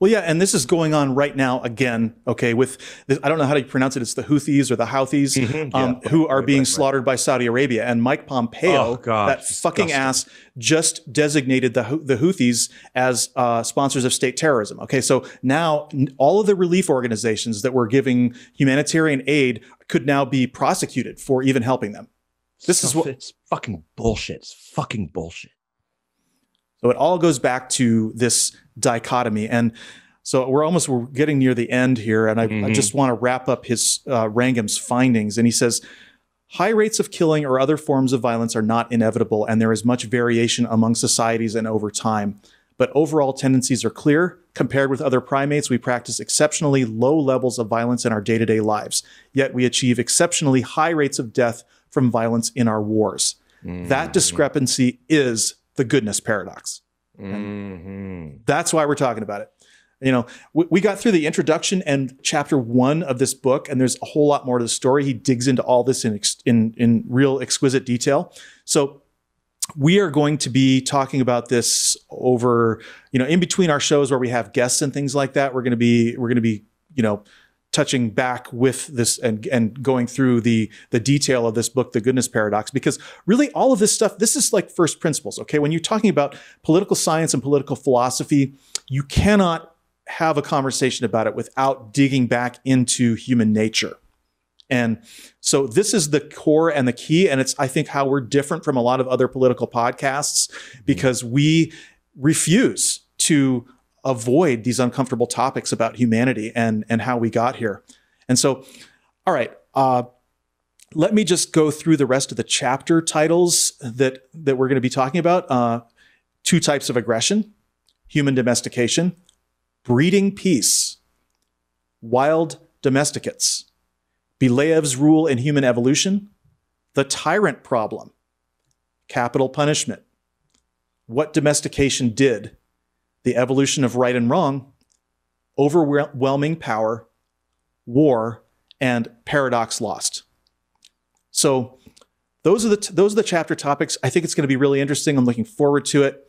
Well, yeah, and this is going on right now again. Okay, with this, I don't know how to pronounce it. It's the Houthis or the Houthis mm-hmm, yeah, um, who are being right, slaughtered right. by Saudi Arabia, and Mike Pompeo, oh, that fucking disgusting. ass, just designated the the Houthis as uh, sponsors of state terrorism. Okay, so now all of the relief organizations that were giving humanitarian aid could now be prosecuted for even helping them. This Stuff is what it's fucking bullshit. It's fucking bullshit. So it all goes back to this dichotomy. And so we're almost we're getting near the end here, and I, mm-hmm. I just want to wrap up his uh, findings. And he says. High rates of killing or other forms of violence are not inevitable, and there is much variation among societies and over time. But overall tendencies are clear. Compared with other primates, we practice exceptionally low levels of violence in our day to day lives, yet we achieve exceptionally high rates of death from violence in our wars. Mm. That discrepancy is the goodness paradox. Mm-hmm. That's why we're talking about it. You know, we, we got through the introduction and chapter one of this book, and there's a whole lot more to the story. He digs into all this in ex- in in real exquisite detail. So we are going to be talking about this over, you know, in between our shows where we have guests and things like that. We're going to be we're going to be you know touching back with this and, and going through the, the detail of this book, The Goodness Paradox, because really all of this stuff, this is like first principles, okay? When you're talking about political science and political philosophy, you cannot have a conversation about it without digging back into human nature. And so this is the core and the key. And it's, I think, how we're different from a lot of other political podcasts because we refuse to avoid these uncomfortable topics about humanity and, and how we got here. And so, all right, uh, let me just go through the rest of the chapter titles that, that we're going to be talking about. Uh, two types of aggression, human domestication, breeding peace, wild domesticates, Belev's rule in human evolution, the tyrant problem, capital punishment, what domestication did, the evolution of right and wrong, overwhelming power, war, and paradox lost. So those are the those are the chapter topics. I think it's going to be really interesting. I'm looking forward to it.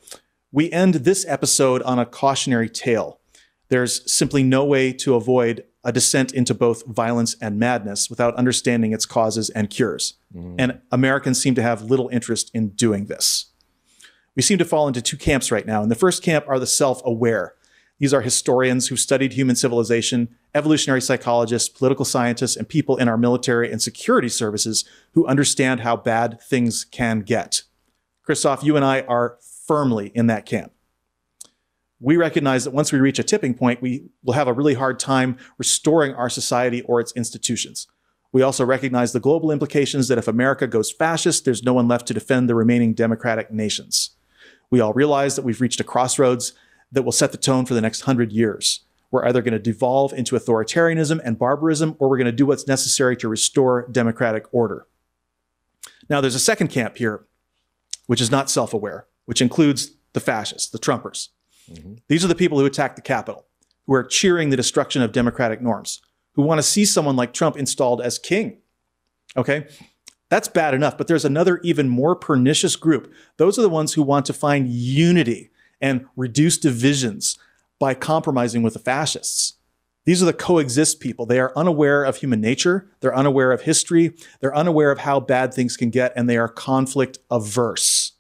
We end this episode on a cautionary tale. There's simply no way to avoid a descent into both violence and madness without understanding its causes and cures. Mm. And Americans seem to have little interest in doing this we seem to fall into two camps right now. In the first camp are the self aware. These are historians who studied human civilization, evolutionary psychologists, political scientists, and people in our military and security services who understand how bad things can get. Christoph, you and I are firmly in that camp. We recognize that once we reach a tipping point, we will have a really hard time restoring our society or its institutions. We also recognize the global implications that if America goes fascist, there's no one left to defend the remaining democratic nations. We all realize that we've reached a crossroads that will set the tone for the next hundred years. We're either going to devolve into authoritarianism and barbarism, or we're going to do what's necessary to restore democratic order. Now, there's a second camp here, which is not self aware, which includes the fascists, the Trumpers. Mm-hmm. These are the people who attacked the Capitol, who are cheering the destruction of democratic norms, who want to see someone like Trump installed as king. Okay? That's bad enough, but there's another even more pernicious group. Those are the ones who want to find unity and reduce divisions by compromising with the fascists. These are the coexist people. They are unaware of human nature, they're unaware of history, they're unaware of how bad things can get, and they are conflict averse.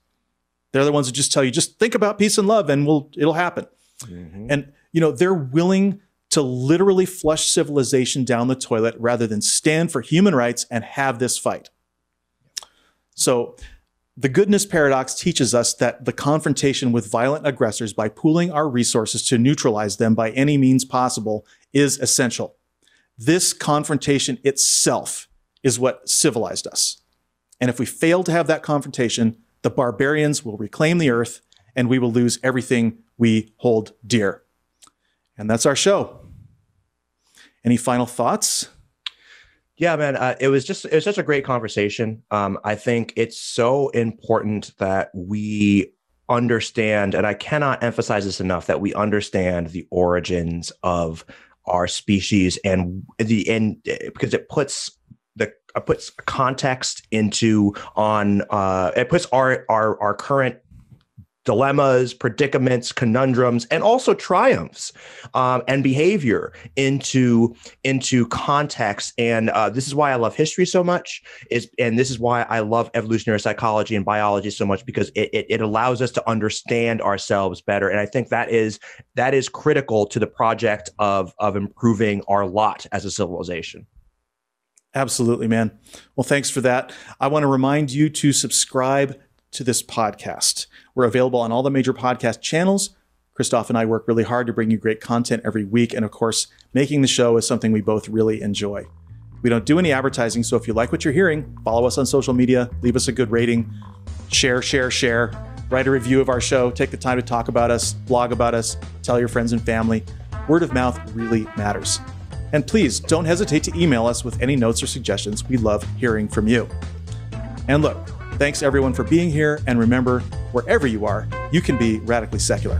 They're the ones who just tell you, just think about peace and love and we'll, it'll happen. Mm-hmm. And you know, they're willing to literally flush civilization down the toilet rather than stand for human rights and have this fight. So, the goodness paradox teaches us that the confrontation with violent aggressors by pooling our resources to neutralize them by any means possible is essential. This confrontation itself is what civilized us. And if we fail to have that confrontation, the barbarians will reclaim the earth and we will lose everything we hold dear. And that's our show. Any final thoughts? Yeah, man, uh, it was just it was such a great conversation. Um, I think it's so important that we understand, and I cannot emphasize this enough, that we understand the origins of our species and the end, eh, because it puts the it uh, puts context into on uh, it puts our our our current dilemmas, predicaments, conundrums, and also triumphs um, and behavior into into context. And uh, this is why I love history so much. Is and this is why I love evolutionary psychology and biology so much because it, it, it allows us to understand ourselves better. And I think that is that is critical to the project of of improving our lot as a civilization. Absolutely, man. Well, thanks for that. I want to remind you to subscribe to this podcast. We're available on all the major podcast channels. Christoph and I work really hard to bring you great content every week. And of course, making the show is something we both really enjoy. We don't do any advertising, so if you like what you're hearing, follow us on social media, leave us a good rating, share, share, share, write a review of our show, take the time to talk about us, blog about us, tell your friends and family. Word of mouth really matters. And please don't hesitate to email us with any notes or suggestions. We love hearing from you. And look, Thanks everyone for being here. And remember, wherever you are, you can be radically secular.